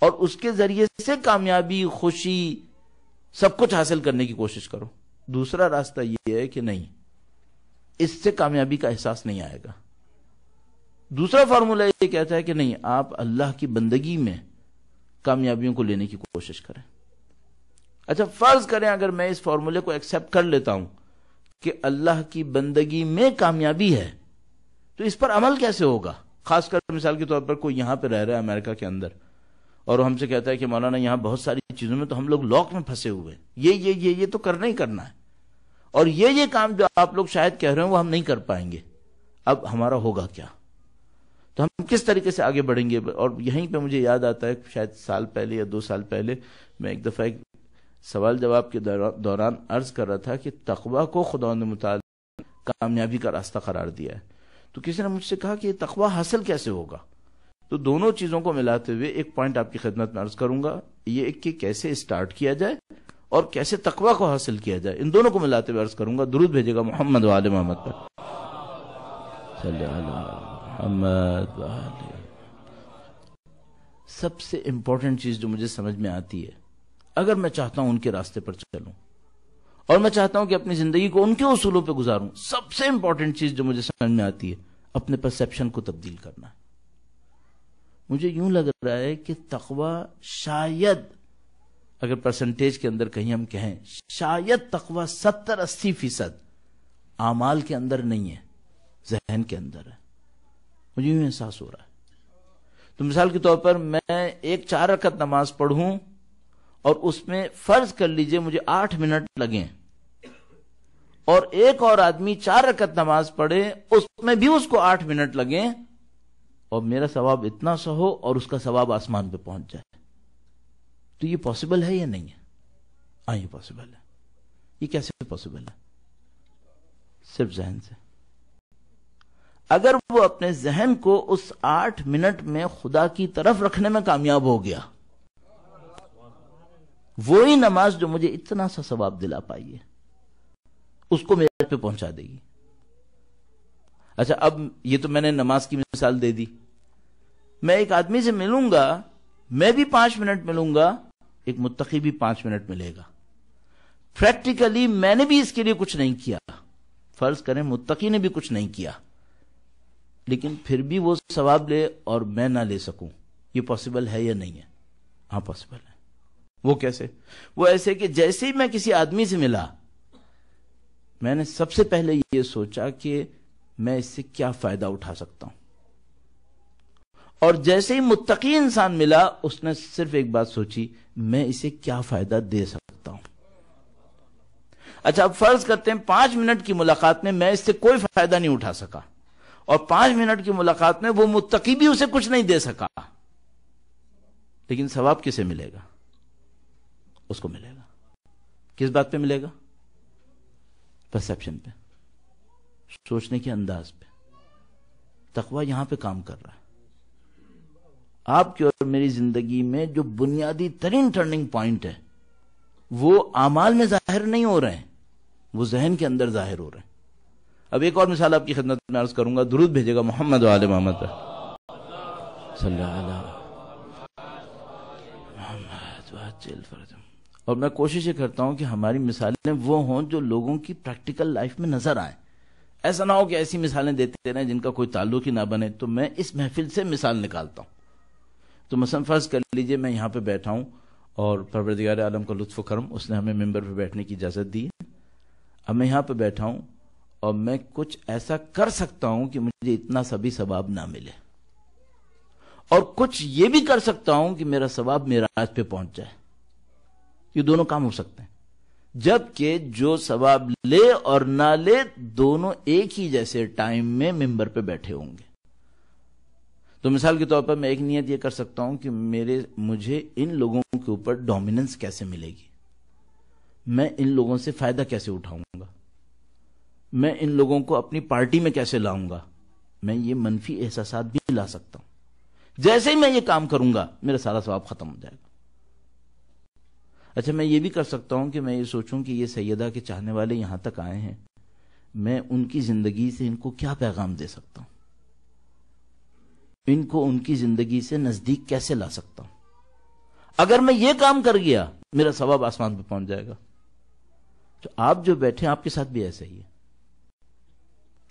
और उसके जरिए से कामयाबी खुशी सब कुछ हासिल करने की कोशिश करो दूसरा रास्ता यह है कि नहीं इससे कामयाबी का एहसास नहीं आएगा दूसरा फार्मूला यह कहता है कि नहीं आप अल्लाह की बंदगी में कामयाबियों को लेने की कोशिश करें अच्छा फर्ज करें अगर मैं इस फार्मूले को एक्सेप्ट कर लेता हूं कि अल्लाह की बंदगी में कामयाबी है तो इस पर अमल कैसे होगा खासकर मिसाल के तौर पर कोई यहां पर रह रहा है अमेरिका के अंदर और हमसे कहता है कि मौलाना यहां बहुत सारी चीज़ों में तो हम लोग लॉक में फंसे हुए हैं ये ये ये ये तो करना ही करना है और ये ये काम जो आप लोग शायद कह रहे हो वो हम नहीं कर पाएंगे अब हमारा होगा क्या तो हम किस तरीके से आगे बढ़ेंगे और यहीं पे मुझे याद आता है शायद साल पहले या दो साल पहले मैं एक दफ़ा एक सवाल जवाब के दौरान अर्ज कर रहा था कि तखबा को खुदा ने मुताल कामयाबी का रास्ता करार दिया है तो किसी ने मुझसे कहा कि तखबा हासिल कैसे होगा तो दोनों चीजों को मिलाते हुए एक पॉइंट आपकी खिदमत में अर्ज करूंगा ये कि कैसे स्टार्ट किया जाए और कैसे तकवा को हासिल किया जाए इन दोनों को मिलाते हुए अर्ज करूंगा दुरुद भेजेगा मोहम्मद वाले मोहम्मद पर मोहम्मद सबसे इंपॉर्टेंट चीज जो मुझे समझ में आती है अगर मैं चाहता हूं उनके रास्ते पर चलूं और मैं चाहता हूं कि अपनी जिंदगी को उनके उसूलों पर गुजारूं सबसे इंपॉर्टेंट चीज जो मुझे समझ में आती है अपने परसेप्शन को तब्दील करना है मुझे यूं लग रहा है कि तकवा शायद अगर परसेंटेज के अंदर कहीं हम कहें शायद तकवा सत्तर अस्सी फीसद आमाल के अंदर नहीं है जहन के अंदर है मुझे यूं एहसास हो रहा है तो मिसाल के तौर पर मैं एक चार रकत नमाज पढ़ूं और उसमें फर्ज कर लीजिए मुझे आठ मिनट लगे और एक और आदमी चार रकत नमाज पढ़े उसमें भी उसको आठ मिनट लगे और मेरा सवाब इतना सा हो और उसका सवाब आसमान पे पहुंच जाए तो ये पॉसिबल है या नहीं है हाँ ये पॉसिबल है ये कैसे पॉसिबल है सिर्फ जहन से अगर वो अपने जहन को उस आठ मिनट में खुदा की तरफ रखने में कामयाब हो गया वो ही नमाज जो मुझे इतना सा सवाब दिला पाई है उसको मेरे पे पहुंचा देगी अच्छा अब ये तो मैंने नमाज की मिसाल दे दी मैं एक आदमी से मिलूंगा मैं भी पांच मिनट मिलूंगा एक मुत्तकी भी पांच मिनट मिलेगा प्रैक्टिकली मैंने भी इसके लिए कुछ नहीं किया फर्ज करें मुत्तकी ने भी कुछ नहीं किया लेकिन फिर भी वो सवाब ले और मैं ना ले सकूं ये पॉसिबल है या नहीं है हाँ पॉसिबल है वो कैसे वो ऐसे कि जैसे ही मैं किसी आदमी से मिला मैंने सबसे पहले ये सोचा कि मैं इससे क्या फायदा उठा सकता हूं और जैसे ही मुत्तकी इंसान मिला उसने सिर्फ एक बात सोची मैं इसे क्या फायदा दे सकता हूं अच्छा अब फर्ज करते हैं पांच मिनट की मुलाकात में मैं इससे कोई फायदा नहीं उठा सका और पांच मिनट की मुलाकात में वो मुत्तकी भी उसे कुछ नहीं दे सका लेकिन सवाब किसे मिलेगा उसको मिलेगा किस बात पे मिलेगा परसेप्शन पे सोचने के अंदाज पे तकवा यहां पे काम कर रहा है आपकी और मेरी जिंदगी में जो बुनियादी तरीन टर्निंग पॉइंट है वो अमाल में जाहिर नहीं हो रहे हैं वो जहन के अंदर जाहिर हो रहे हैं अब एक और मिसाल आपकी खिदमत में अर्ज करूंगा दुरुद भेजेगा मोहम्मद वाले मोहम्मद और मैं कोशिश ये करता हूं कि हमारी मिसालें वो हों जो लोगों की प्रैक्टिकल लाइफ में नजर आए ऐसा ना हो कि ऐसी मिसालें देते रहे जिनका कोई ताल्लुक ही ना बने तो मैं इस महफिल से मिसाल निकालता हूं तो मसन फर्ज कर लीजिए मैं यहाँ पे बैठा हूँ और परवरदिगार आलम का लुत्फ करम उसने हमें मेंबर पे बैठने की इजाज़त दी अब मैं यहाँ पे बैठा हूँ और मैं कुछ ऐसा कर सकता हूँ कि मुझे इतना सभी सबाब ना मिले और कुछ ये भी कर सकता हूँ कि मेरा सबाब मेरा पे पहुंच जाए ये दोनों काम हो सकते हैं जबकि जो सवाब ले और ना ले दोनों एक ही जैसे टाइम में मेंबर पे बैठे होंगे तो मिसाल के तौर पर मैं एक नियत यह कर सकता हूं कि मेरे मुझे इन लोगों के ऊपर डोमिनेंस कैसे मिलेगी मैं इन लोगों से फायदा कैसे उठाऊंगा मैं इन लोगों को अपनी पार्टी में कैसे लाऊंगा मैं ये मनफी एहसास भी ला सकता हूं जैसे ही मैं ये काम करूंगा मेरा सारा स्वाब खत्म हो जाएगा अच्छा मैं ये भी कर सकता हूं कि मैं ये सोचूं कि ये सैयदा के चाहने वाले यहां तक आए हैं मैं उनकी जिंदगी से इनको क्या पैगाम दे सकता हूं इनको उनकी जिंदगी से नजदीक कैसे ला सकता हूं अगर मैं ये काम कर गया मेरा सवाब आसमान पर पहुंच जाएगा तो आप जो बैठे आपके साथ भी ऐसा ही है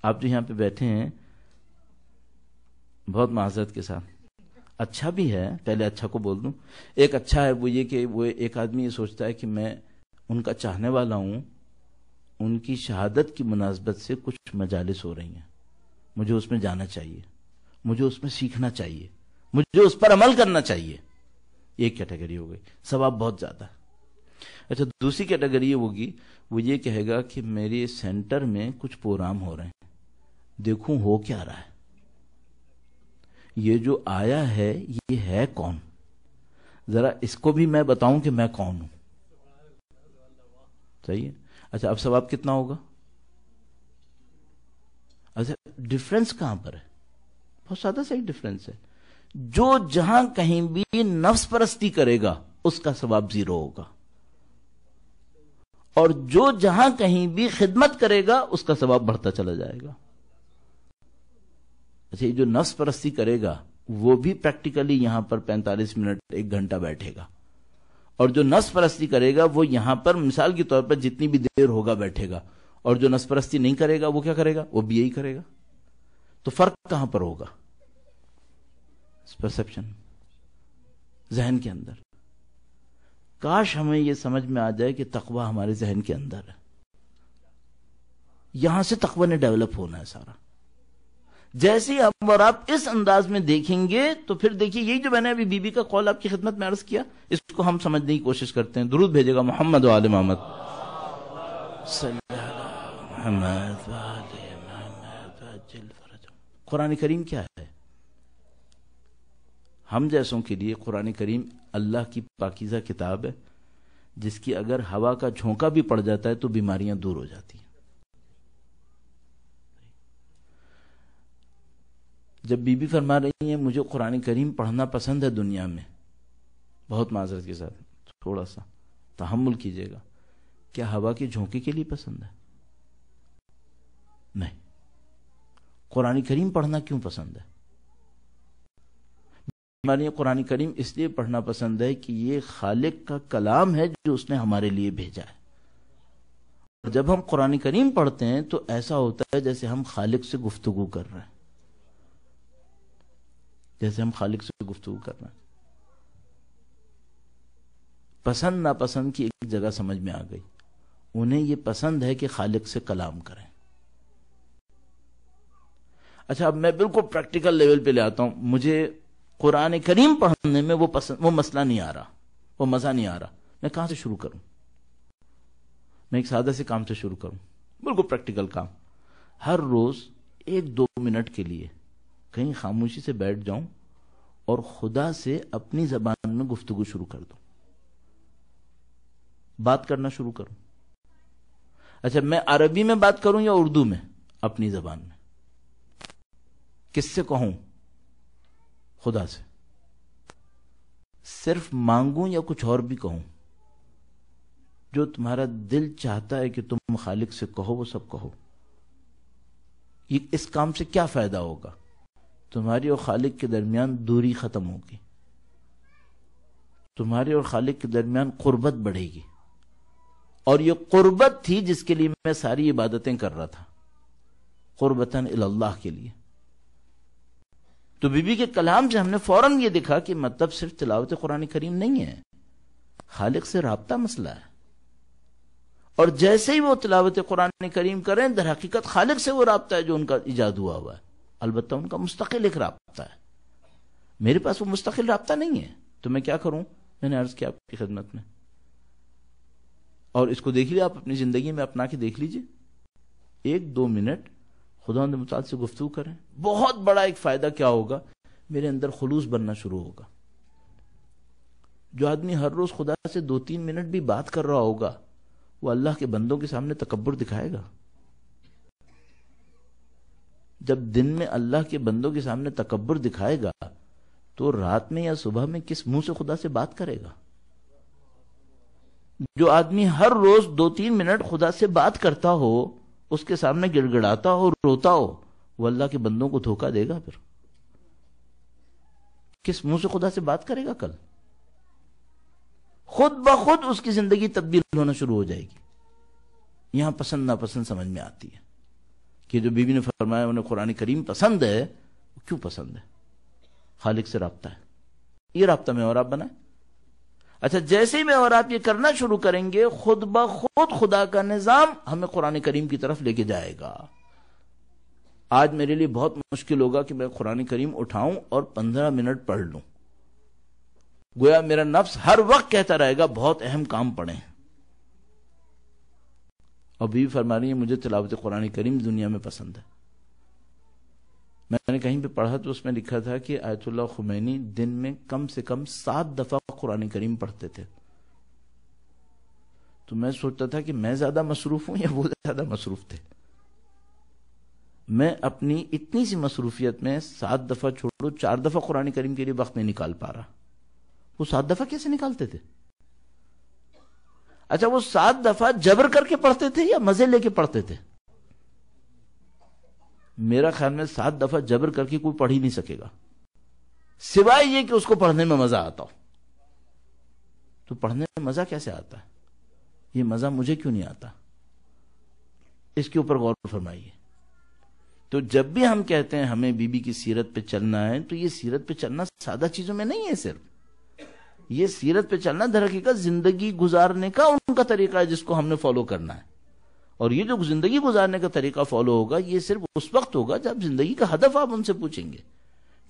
आप जो यहां पे बैठे हैं बहुत माजरत के साथ अच्छा भी है पहले अच्छा को बोल दूं एक अच्छा है वो ये कि वो एक आदमी ये सोचता है कि मैं उनका चाहने वाला हूं उनकी शहादत की मुनासबत से कुछ मजालिस हो रही हैं मुझे उसमें जाना चाहिए मुझे उसमें सीखना चाहिए मुझे उस पर अमल करना चाहिए एक कैटेगरी हो गई सवाब बहुत ज़्यादा अच्छा दूसरी कैटेगरी होगी वो ये कहेगा कि मेरे सेंटर में कुछ प्रोग्राम हो रहे हैं देखूं हो क्या रहा है ये जो आया है ये है कौन जरा इसको भी मैं बताऊं कि मैं कौन हूं सही है अच्छा अब सवाब कितना होगा अच्छा डिफरेंस कहां पर है बहुत सादा सही डिफरेंस है जो जहां कहीं भी नफ्स परस्ती करेगा उसका सवाब जीरो होगा और जो जहां कहीं भी खिदमत करेगा उसका सवाब बढ़ता चला जाएगा अच्छा ये जो नफ्स परस्ती करेगा वो भी प्रैक्टिकली यहां पर 45 मिनट एक घंटा बैठेगा और जो नस परस्ती करेगा वो यहां पर मिसाल के तौर पर जितनी भी देर होगा बैठेगा और जो नस परस्ती नहीं करेगा वो क्या करेगा वो भी यही करेगा तो फर्क कहां पर होगा परसेप्शन जहन के अंदर काश हमें यह समझ में आ जाए कि तकवा हमारे जहन के अंदर है यहां से तकवा ने डेवलप होना है सारा जैसे हम और आप इस अंदाज में देखेंगे तो फिर देखिए यही जो मैंने अभी बीबी का कॉल आपकी खिदमत में अर्ज किया इसको हम समझने की कोशिश करते हैं दुरुद भेजेगा मोहम्मद वाल मोहम्मद कुरानी करीम क्या है हम जैसों के लिए कुरान करीम अल्लाह की पाकिजा किताब है जिसकी अगर हवा का झोंका भी पड़ जाता है तो बीमारियां दूर हो जाती हैं जब बीबी फरमा रही है मुझे कुरान करीम पढ़ना पसंद है दुनिया में बहुत माजरत के साथ थोड़ा सा तहमुल कीजिएगा क्या हवा के झोंके के लिए पसंद है नहीं कुरानी करीम पढ़ना क्यों पसंद है हमारे लिए कुरानी करीम इसलिए पढ़ना पसंद है कि ये खालिक का कलाम है जो उसने हमारे लिए भेजा है और जब हम कुरानी करीम पढ़ते हैं तो ऐसा होता है जैसे हम खालिक से गुफ्तगु कर रहे हैं जैसे हम खालिक से गुफ्तगु कर रहे हैं पसंद नापसंद की एक जगह समझ में आ गई उन्हें यह पसंद है कि खालिक से कलाम करें अच्छा अब मैं बिल्कुल प्रैक्टिकल लेवल पे ले आता हूं मुझे कुरान करीम पढ़ने में वो पसंद वो मसला नहीं आ रहा वो मज़ा नहीं आ रहा मैं कहां से शुरू करूं मैं एक सादा से काम से शुरू करूं बिल्कुल प्रैक्टिकल काम हर रोज़ एक दो मिनट के लिए कहीं खामोशी से बैठ जाऊं और खुदा से अपनी जबान में गुफ्तगु शुरू कर दू बात करना शुरू करूं अच्छा मैं अरबी में बात करूं या उर्दू में अपनी जबान में किससे कहूं खुदा से सिर्फ मांगू या कुछ और भी कहूं जो तुम्हारा दिल चाहता है कि तुम खालिक से कहो वो सब कहो ये इस काम से क्या फायदा होगा तुम्हारी और खालिक के दरमियान दूरी खत्म होगी तुम्हारे और खालिक के दरमियान कुर्बत बढ़ेगी और ये कुर्बत थी जिसके लिए मैं सारी इबादतें कर रहा था कुर्बतन अल्लाह के लिए तो बीबी के कलाम से हमने फौरन ये देखा कि मतलब सिर्फ तिलावत कुरान करीम नहीं है खालिक से रबता मसला है और जैसे ही वो तिलावत कुरान करीम करें दर हकीकत खालिक से वो रबता है जो उनका ईजाद हुआ हुआ है अलबत्त उनका मुस्तकिल एक रबता है मेरे पास वो मुस्तकिल रबता नहीं है तो मैं क्या करूं मैंने अर्ज किया आपकी खिदमत में और इसको देख लीजिए आप अपनी जिंदगी में अपना के देख लीजिए एक दो मिनट खुदा मुताद से गुफ्तु करें बहुत बड़ा एक फ़ायदा क्या होगा मेरे अंदर खुलूस बनना शुरू होगा जो आदमी हर रोज़ खुदा से दो तीन मिनट भी बात कर रहा होगा वो अल्लाह के बंदों के सामने तकबर दिखाएगा जब दिन में अल्लाह के बंदों के सामने तकबर दिखाएगा तो रात में या सुबह में किस मुंह से खुदा से बात करेगा जो आदमी हर रोज दो तीन मिनट खुदा से बात करता हो उसके सामने गिड़गिड़ाता हो रोता हो वो अल्लाह के बंदों को धोखा देगा फिर किस मुंह से खुदा से बात करेगा कल खुद ब खुद उसकी जिंदगी तब्दील होना शुरू हो जाएगी यहां पसंद नापसंद समझ में आती है कि जो बीबी ने फरमाया उन्हें कुरानी करीम पसंद है क्यों पसंद है खालिक से रबता है ये रबता में और आप बनाए अच्छा जैसे ही मैं और आप ये करना शुरू करेंगे खुद ब खुद खुदा का निज़ाम हमें कुरान करीम की तरफ लेके जाएगा आज मेरे लिए बहुत मुश्किल होगा कि मैं कुरान करीम उठाऊं और पंद्रह मिनट पढ़ लूं गोया मेरा नफ्स हर वक्त कहता रहेगा बहुत अहम काम पड़े और बीवी फरमा रही है मुझे तिलावत कुरानी करीम दुनिया में पसंद है मैंने कहीं पे पढ़ा तो उसमें लिखा था कि आयतुल्ला खुमैनी दिन में कम से कम सात दफा कुरान करीम पढ़ते थे तो मैं सोचता था कि मैं ज्यादा मसरूफ हूं या वो ज्यादा मसरूफ थे मैं अपनी इतनी सी मसरूफियत में सात दफा छोड़ो चार दफा कुरान करीम के लिए वक्त नहीं निकाल पा रहा वो सात दफा कैसे निकालते थे अच्छा वो सात दफा जबर करके पढ़ते थे या मजे लेके पढ़ते थे मेरा ख्याल में सात दफा जबर करके कोई पढ़ ही नहीं सकेगा सिवाय ये कि उसको पढ़ने में मजा आता हो तो पढ़ने में मजा कैसे आता है ये मजा मुझे क्यों नहीं आता इसके ऊपर गौर फरमाइए तो जब भी हम कहते हैं हमें बीबी की सीरत पे चलना है तो ये सीरत पे चलना सादा चीजों में नहीं है सिर्फ ये सीरत पे चलना का जिंदगी गुजारने का उनका तरीका है जिसको हमने फॉलो करना है और ये जो जिंदगी गुजारने का तरीका फॉलो होगा ये सिर्फ उस वक्त होगा जब जिंदगी का हदफ आप उनसे पूछेंगे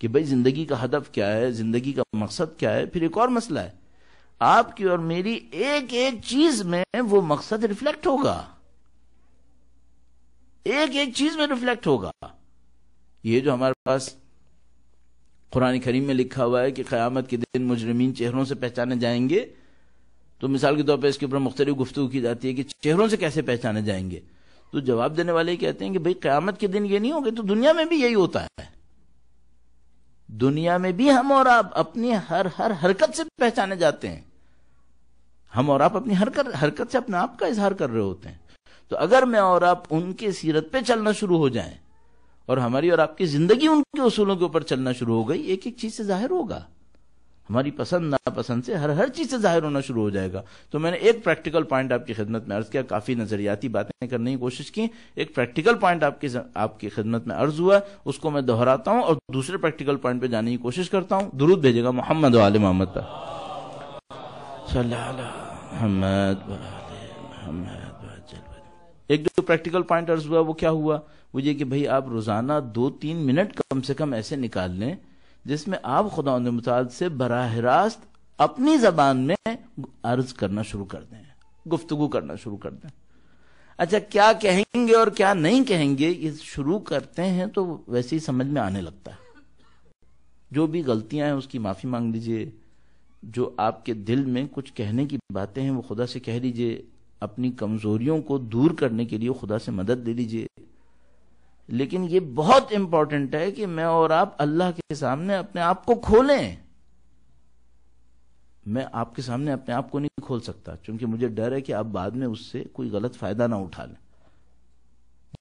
कि भाई जिंदगी का हदफ क्या है जिंदगी का मकसद क्या है फिर एक और मसला है आपकी और मेरी एक एक चीज में वो मकसद रिफ्लेक्ट होगा एक एक चीज में रिफ्लेक्ट होगा ये जो हमारे पास कुरान करीम में लिखा हुआ है कि कयामत के दिन मुजरमीन चेहरों से पहचाने जाएंगे तो मिसाल के तौर पर इसके ऊपर मुख्तलि गुफ्तु की जाती है कि चेहरों से कैसे पहचाने जाएंगे तो जवाब देने वाले कहते हैं कि भाई क्यामत के दिन ये नहीं होगा तो दुनिया में भी यही होता है दुनिया में भी हम और आप अपनी हर हर हरकत से पहचाने जाते हैं हम और आप अपनी कर, हरकत से अपने आप का इजहार कर रहे होते हैं तो अगर मैं और आप उनके सीरत पे चलना शुरू हो जाएं और हमारी और आपकी जिंदगी उनके उसूलों के ऊपर चलना शुरू हो गई एक एक चीज से जाहिर होगा हमारी पसंद नापसंद से हर हर चीज़ से जाहिर होना शुरू हो जाएगा तो मैंने एक प्रैक्टिकल पॉइंट आपकी खिदमत में अर्ज़ किया काफ़ी नज़रियाती बातें करने की कोशिश की एक प्रैक्टिकल पॉइंट आपकी आपकी खिदमत में अर्ज़ हुआ उसको मैं दोहराता हूँ और दूसरे प्रैक्टिकल पॉइंट पे जाने की कोशिश करता हूँ दुरुद भेजेगा मोहम्मद वाले मोहम्मद पर एक जो प्रैक्टिकल पॉइंट अर्ज हुआ वो क्या हुआ वो ये कि भाई आप रोज़ाना दो तीन मिनट कम से कम ऐसे निकाल लें जिसमें आप खुदा मताल से बरह रास्त अपनी जबान में अर्ज करना शुरू कर दें गुफ्तु करना शुरू कर दें अच्छा क्या कहेंगे और क्या नहीं कहेंगे ये शुरू करते हैं तो वैसे ही समझ में आने लगता है जो भी गलतियां हैं उसकी माफी मांग लीजिए जो आपके दिल में कुछ कहने की बातें हैं वो खुदा से कह लीजिए अपनी कमजोरियों को दूर करने के लिए खुदा से मदद दे लीजिए लेकिन ये बहुत इंपॉर्टेंट है कि मैं और आप अल्लाह के सामने अपने आप को खोलें मैं आपके सामने अपने आप को नहीं खोल सकता क्योंकि मुझे डर है कि आप बाद में उससे कोई गलत फायदा ना उठा लें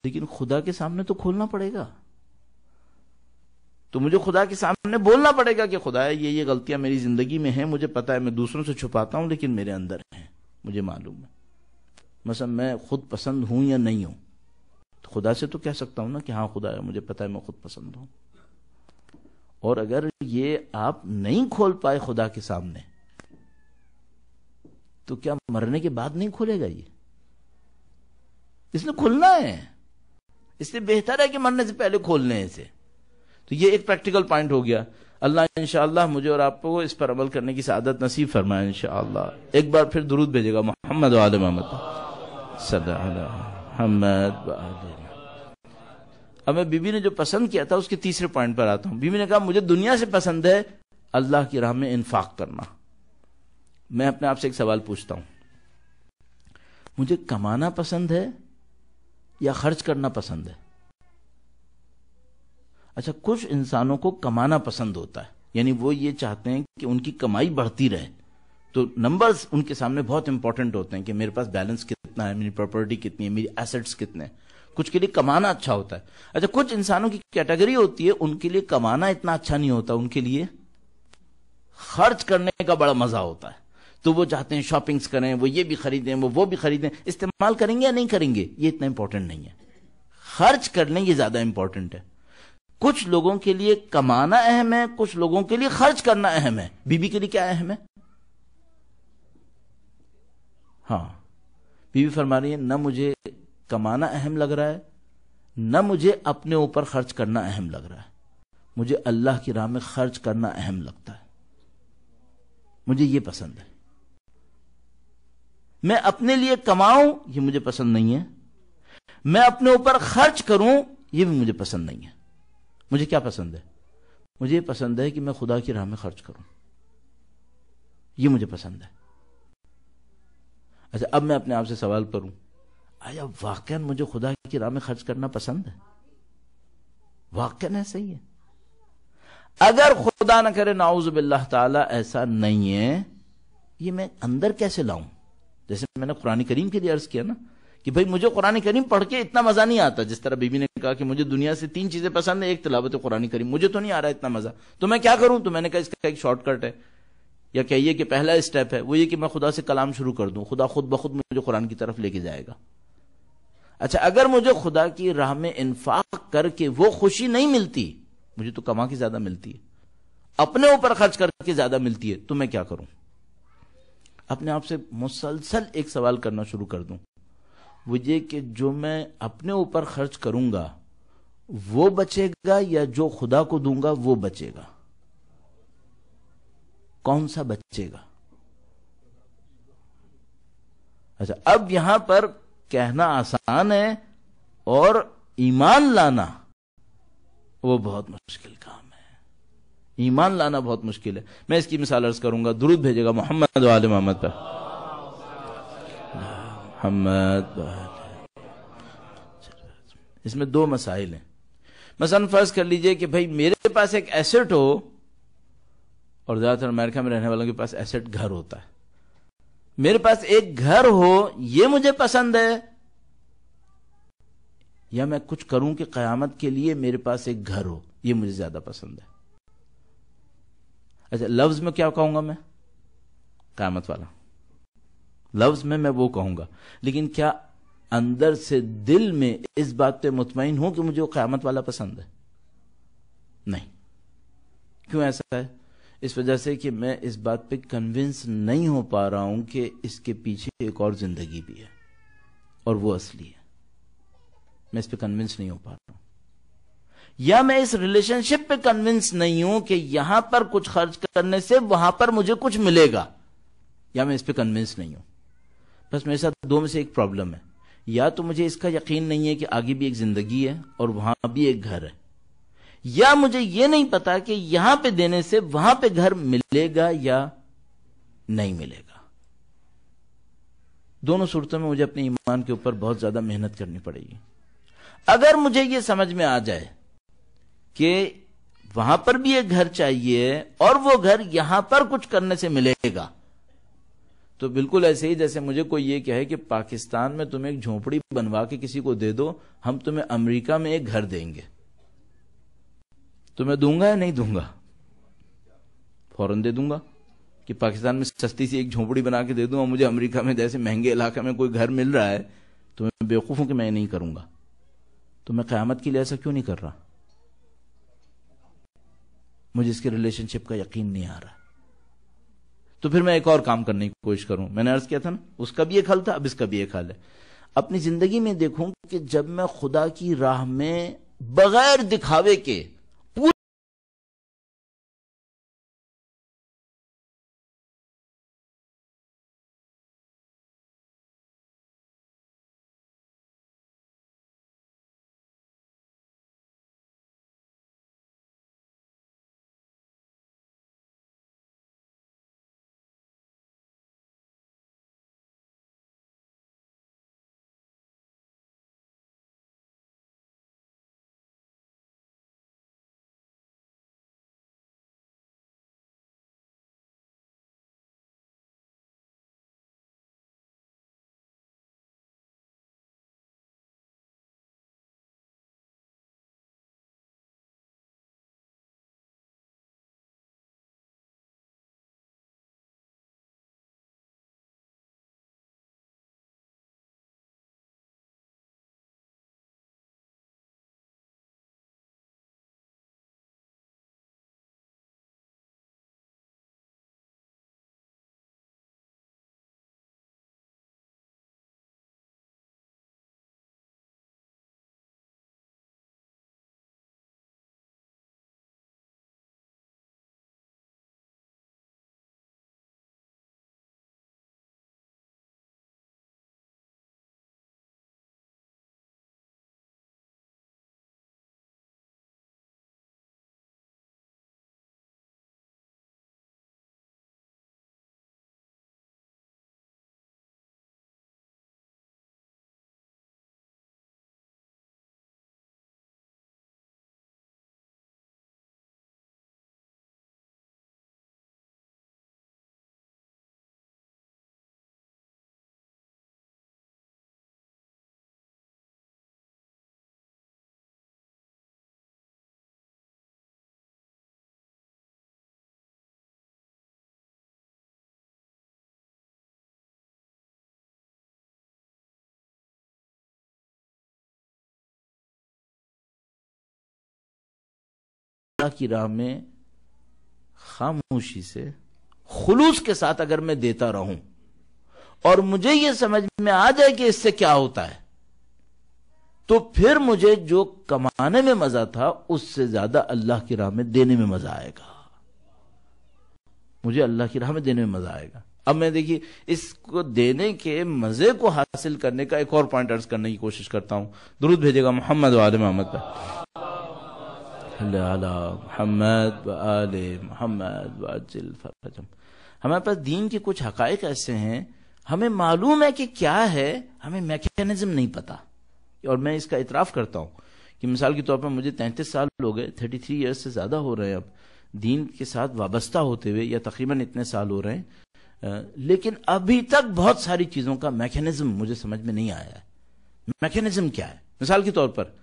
लेकिन खुदा के सामने तो खोलना पड़ेगा तो मुझे खुदा के सामने बोलना पड़ेगा कि खुदा ये ये गलतियां मेरी जिंदगी में हैं मुझे पता है मैं दूसरों से छुपाता हूं लेकिन मेरे अंदर है मुझे मालूम है मसलन मैं खुद पसंद हूं या नहीं हूं खुदा से तो कह सकता हूं ना कि हाँ खुदा है मुझे पता है मैं खुद पसंद हूं और अगर ये आप नहीं खोल पाए खुदा के सामने तो क्या मरने के बाद नहीं खोलेगा ये इसलिए खुलना है इसलिए बेहतर है कि मरने से पहले खोलने लें इसे तो ये एक प्रैक्टिकल पॉइंट हो गया अल्लाह इंशाल्लाह मुझे और आपको इस पर अमल करने की सादत नसीब फरमाए इंशाल्लाह एक बार फिर दुरूद भेजेगा मोहम्मद मोहम्मद अब मैं बीबी ने जो पसंद किया था उसके तीसरे पॉइंट पर आता हूं बीबी ने कहा मुझे दुनिया से पसंद है अल्लाह की राह में इन्फाक करना मैं अपने आप से एक सवाल पूछता हूं मुझे कमाना पसंद है या खर्च करना पसंद है अच्छा कुछ इंसानों को कमाना पसंद होता है यानी वो ये चाहते हैं कि उनकी कमाई बढ़ती रहे तो नंबर्स उनके सामने बहुत इंपॉर्टेंट होते हैं कि मेरे पास बैलेंस कितना है मेरी प्रॉपर्टी कितनी है मेरी एसेट्स कितने हैं कुछ के लिए कमाना अच्छा होता है अच्छा कुछ इंसानों की कैटेगरी होती है उनके लिए कमाना इतना अच्छा नहीं होता उनके लिए खर्च करने का बड़ा मजा होता है तो वो चाहते हैं शॉपिंग्स करें वो ये भी खरीदें वो वो भी खरीदें इस्तेमाल करेंगे या नहीं करेंगे ये इतना इंपॉर्टेंट नहीं है खर्च करने ये ज्यादा इंपॉर्टेंट है कुछ लोगों के लिए कमाना अहम है कुछ लोगों के लिए खर्च करना अहम है बीबी के लिए क्या अहम है हाँ बीबी फरमा रही है ना मुझे कमाना अहम लग रहा है न मुझे अपने ऊपर खर्च करना अहम लग रहा है मुझे अल्लाह की राह में खर्च करना अहम लगता है मुझे यह पसंद है मैं अपने लिए कमाऊं यह मुझे पसंद नहीं है मैं अपने ऊपर खर्च करूं यह भी मुझे पसंद नहीं है मुझे क्या पसंद है मुझे पसंद है कि मैं खुदा की राह में खर्च करूं यह मुझे पसंद है अच्छा अब मैं अपने आप से सवाल करूं आया वाक़ मुझे खुदा की राह में खर्च करना पसंद है वाक़ ऐसा ही है अगर खुदा ना करे नाउज बिल्ला ताला ऐसा नहीं है ये मैं अंदर कैसे लाऊं जैसे मैंने कुरानी करीम के लिए अर्ज किया ना कि भाई मुझे कुरानी करीम पढ़ के इतना मजा नहीं आता जिस तरह बीबी ने कहा कि मुझे दुनिया से तीन चीजें पसंद है एक तलावत कुरानी करीम मुझे तो नहीं आ रहा इतना मजा तो मैं क्या करूं तो मैंने कहा इसका एक शॉर्टकट है या कहिए कि पहला स्टेप है वो ये कि मैं खुदा से कलाम शुरू कर दूं खुदा खुद ब खुद मुझे कुरान की तरफ लेके जाएगा अच्छा अगर मुझे खुदा की राह में इन्फाक करके वो खुशी नहीं मिलती मुझे तो कमा के ज्यादा मिलती है अपने ऊपर खर्च करके ज्यादा मिलती है तो मैं क्या करूं अपने आप से मुसलसल एक सवाल करना शुरू कर दूं मुझे कि जो मैं अपने ऊपर खर्च करूंगा वो बचेगा या जो खुदा को दूंगा वो बचेगा कौन सा बचेगा अच्छा अब यहां पर कहना आसान है और ईमान लाना वो बहुत मुश्किल काम है ईमान लाना बहुत मुश्किल है मैं इसकी मिसाल अर्ज करूंगा दुरुद भेजेगा मोहम्मद वाले मोहम्मद पर मोहम्मद इसमें दो मसाइल हैं मसन फर्ज कर लीजिए कि भाई मेरे पास एक एसेट हो और ज्यादातर अमेरिका में रहने वालों के पास एसेट घर होता है मेरे पास एक घर हो यह मुझे पसंद है या मैं कुछ करूं कि कयामत के लिए मेरे पास एक घर हो यह मुझे ज्यादा पसंद है अच्छा लफ्ज में क्या कहूंगा मैं कयामत वाला लफ्ज में मैं वो कहूंगा लेकिन क्या अंदर से दिल में इस बात पे मुतमिन हूं कि मुझे वो क्यामत वाला पसंद है नहीं क्यों ऐसा है इस वजह से कि मैं इस बात पे कन्विंस नहीं हो पा रहा हूं कि इसके पीछे एक और जिंदगी भी है और वो असली है मैं इस पे कन्विंस नहीं हो पा रहा हूं या मैं इस रिलेशनशिप पे कन्विंस नहीं हूं कि यहां पर कुछ खर्च करने से वहां पर मुझे कुछ मिलेगा या मैं इस पे कन्विंस नहीं हूं बस मेरे साथ दो में से एक प्रॉब्लम है या तो मुझे इसका यकीन नहीं है कि आगे भी एक जिंदगी है और वहां भी एक घर है या मुझे यह नहीं पता कि यहां पे देने से वहां पे घर मिलेगा या नहीं मिलेगा दोनों सूरतों में मुझे अपने ईमान के ऊपर बहुत ज्यादा मेहनत करनी पड़ेगी अगर मुझे यह समझ में आ जाए कि वहां पर भी एक घर चाहिए और वो घर यहां पर कुछ करने से मिलेगा तो बिल्कुल ऐसे ही जैसे मुझे कोई ये कहे कि पाकिस्तान में तुम एक झोपड़ी बनवा के किसी को दे दो हम तुम्हें अमेरिका में एक घर देंगे तो मैं दूंगा या नहीं दूंगा फौरन दे दूंगा कि पाकिस्तान में सस्ती सी एक झोंपड़ी बना के दे दूंगा और मुझे अमेरिका में जैसे महंगे इलाके में कोई घर मिल रहा है तो मैं बेवकूफ़ हूं कि मैं नहीं करूंगा तो मैं क़्यामत के लिए ऐसा क्यों नहीं कर रहा मुझे इसके रिलेशनशिप का यकीन नहीं आ रहा तो फिर मैं एक और काम करने की कोशिश करूं मैंने अर्ज किया था ना उसका भी एक हल था अब इसका भी एक हल है अपनी जिंदगी में देखूं कि जब मैं खुदा की राह में बगैर दिखावे के अल्लाह की राह में खामोशी से खुलूस के साथ अगर मैं देता रहूं और मुझे यह समझ में आ जाए कि इससे क्या होता है तो फिर मुझे जो कमाने में मजा था उससे ज्यादा अल्लाह की राह में देने में मजा आएगा मुझे अल्लाह की राह में देने में मजा आएगा अब मैं देखिए इसको देने के मजे को हासिल करने का एक और पॉइंट अर्ज करने की कोशिश करता हूं दुरुद भेजेगा मोहम्मद वाल मोहम्मद का मोहम्मद व आल मोहम्मद वजिल फरजम हमारे पास दीन के कुछ हकाइक ऐसे हैं हमें मालूम है कि क्या है हमें मैकेनिज्म नहीं पता और मैं इसका इतराफ़ करता हूँ कि मिसाल के तौर पर मुझे तैंतीस साल हो गए थर्टी थ्री ईयर्स से ज़्यादा हो रहे हैं अब दीन के साथ वाबस्ता होते हुए या तकरीबन इतने साल हो रहे हैं लेकिन अभी तक बहुत सारी चीज़ों का मैकेनिज्म मुझे समझ में नहीं आया है मैकेनिज्म क्या है मिसाल के तौर पर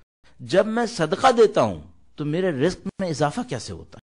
जब मैं सदका देता हूँ तो मेरे रिस्क में इजाफा कैसे होता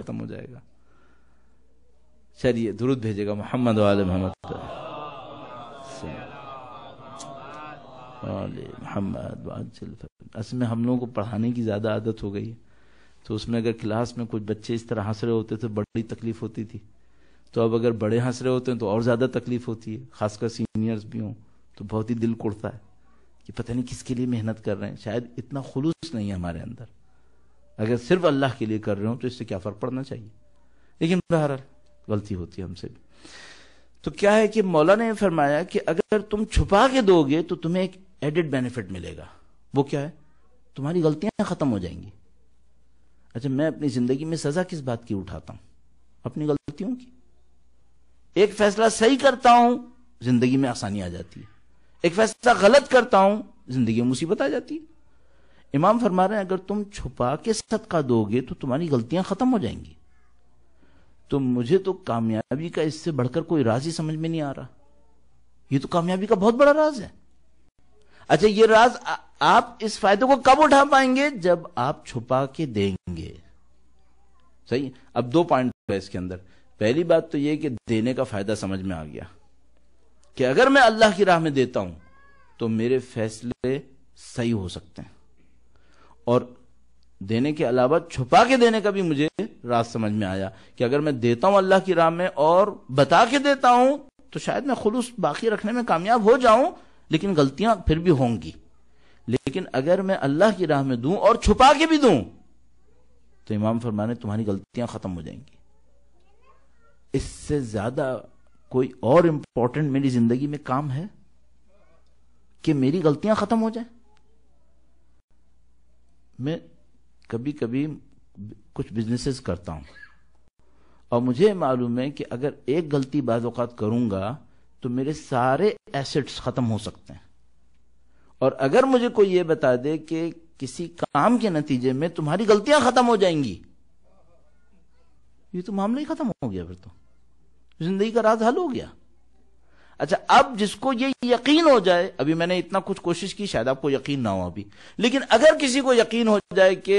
खत्म हो जाएगा चलिए दुरुद भेजेगा मोहम्मद वाले मोहम्मद मोहम्मद इसमें हम लोगों को पढ़ाने की ज़्यादा आदत हो गई है तो उसमें अगर क्लास में कुछ बच्चे इस तरह हंस रहे होते तो बड़ी तकलीफ होती थी तो अब अगर बड़े हंस रहे होते हैं तो और ज़्यादा तकलीफ होती है खासकर सीनियर्स भी हों तो बहुत ही दिल कुड़ता है कि पता नहीं किसके लिए मेहनत कर रहे हैं शायद इतना खुलूस नहीं है हमारे अंदर अगर सिर्फ अल्लाह के लिए कर रहे हो तो इससे क्या फ़र्क पड़ना चाहिए लेकिन बहर गलती होती है हमसे भी तो क्या है कि मौला ने फरमाया कि अगर तुम छुपा के दोगे तो तुम्हें एक एडेड बेनिफिट मिलेगा वो क्या है तुम्हारी गलतियां ख़त्म हो जाएंगी अच्छा मैं अपनी ज़िंदगी में सज़ा किस बात की उठाता हूं अपनी गलतियों की एक फैसला सही करता हूं जिंदगी में आसानी आ जाती है एक फैसला गलत करता हूं जिंदगी में मुसीबत आ जाती है इमाम फरमा रहे हैं अगर तुम छुपा के सदका दोगे तो तुम्हारी गलतियां खत्म हो जाएंगी तो मुझे तो कामयाबी का इससे बढ़कर कोई राज ही समझ में नहीं आ रहा ये तो कामयाबी का बहुत बड़ा राज है अच्छा ये राज आ, आप इस फायदे को कब उठा पाएंगे जब आप छुपा के देंगे सही अब दो पॉइंट है इसके अंदर पहली बात तो यह कि देने का फायदा समझ में आ गया कि अगर मैं अल्लाह की राह में देता हूं तो मेरे फैसले सही हो सकते हैं और देने के अलावा छुपा के देने का भी मुझे राज समझ में आया कि अगर मैं देता हूं अल्लाह की राह में और बता के देता हूं तो शायद मैं खुलूस बाकी रखने में कामयाब हो जाऊं लेकिन गलतियां फिर भी होंगी लेकिन अगर मैं अल्लाह की राह में दूं और छुपा के भी दूं तो इमाम फरमाने तुम्हारी गलतियां खत्म हो जाएंगी इससे ज्यादा कोई और इंपॉर्टेंट मेरी जिंदगी में काम है कि मेरी गलतियां खत्म हो जाए मैं कभी कभी कुछ बिजनेसेस करता हूँ और मुझे मालूम है कि अगर एक गलती बाज़ात करूँगा तो मेरे सारे एसेट्स ख़त्म हो सकते हैं और अगर मुझे कोई ये बता दे कि किसी काम के नतीजे में तुम्हारी गलतियां ख़त्म हो जाएंगी ये तो मामला ही ख़त्म हो गया फिर तो जिंदगी का राज हल हो गया अच्छा अब जिसको ये यकीन हो जाए अभी मैंने इतना कुछ कोशिश की शायद आपको यकीन ना हो अभी लेकिन अगर किसी को यकीन हो जाए कि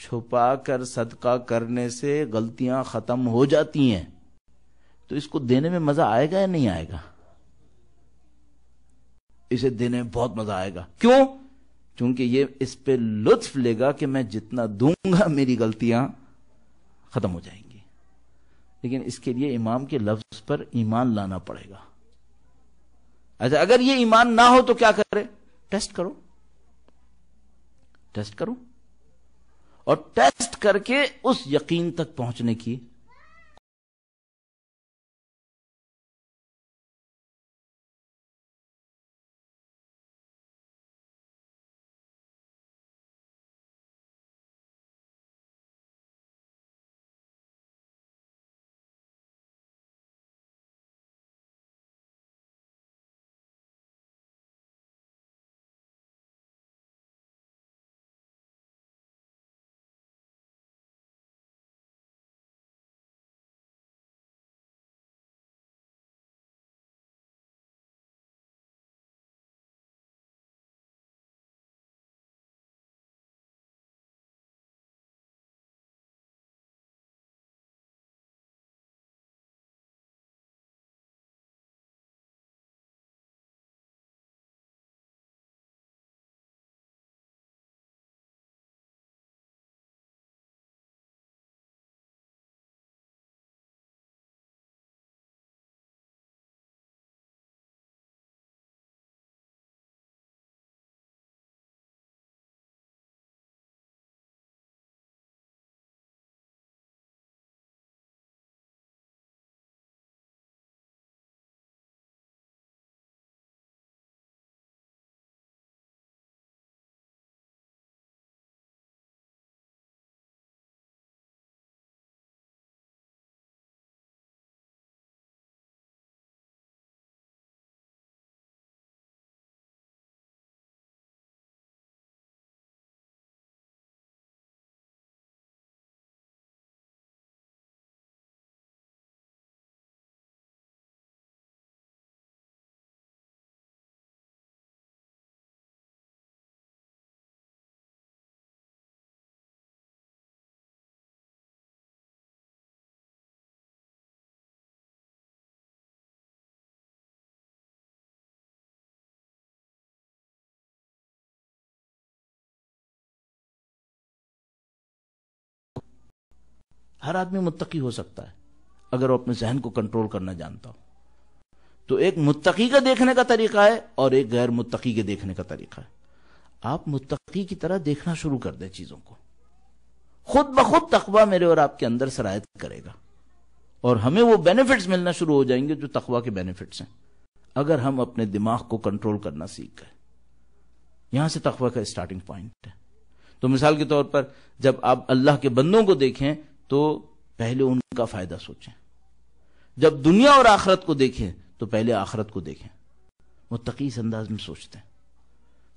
छुपा कर सदका करने से गलतियां खत्म हो जाती हैं तो इसको देने में मजा आएगा या नहीं आएगा इसे देने में बहुत मजा आएगा क्यों क्योंकि ये इस पे लुत्फ लेगा कि मैं जितना दूंगा मेरी गलतियां खत्म हो जाएंगी लेकिन इसके लिए इमाम के लफ्ज पर ईमान लाना पड़ेगा अच्छा अगर ये ईमान ना हो तो क्या करे टेस्ट करो टेस्ट करो और टेस्ट करके उस यकीन तक पहुंचने की हर आदमी मुत्तकी हो सकता है अगर वो अपने जहन को कंट्रोल करना जानता हो तो एक मुत्तकी का देखने का तरीका है और एक गैर मुत्तकी के देखने का तरीका है आप मुत्तकी की तरह देखना शुरू कर दें चीजों को खुद ब खुद तकवा मेरे और आपके अंदर सरायत करेगा और हमें वो बेनिफिट्स मिलना शुरू हो जाएंगे जो तकवा के बेनिफिट्स हैं अगर हम अपने दिमाग को कंट्रोल करना सीख गए यहां से तकवा का स्टार्टिंग पॉइंट है तो मिसाल के तौर पर जब आप अल्लाह के बंदों को देखें तो पहले उनका फायदा सोचें जब दुनिया और आखरत को देखें तो पहले आखरत को देखें वो तकीस अंदाज में सोचते हैं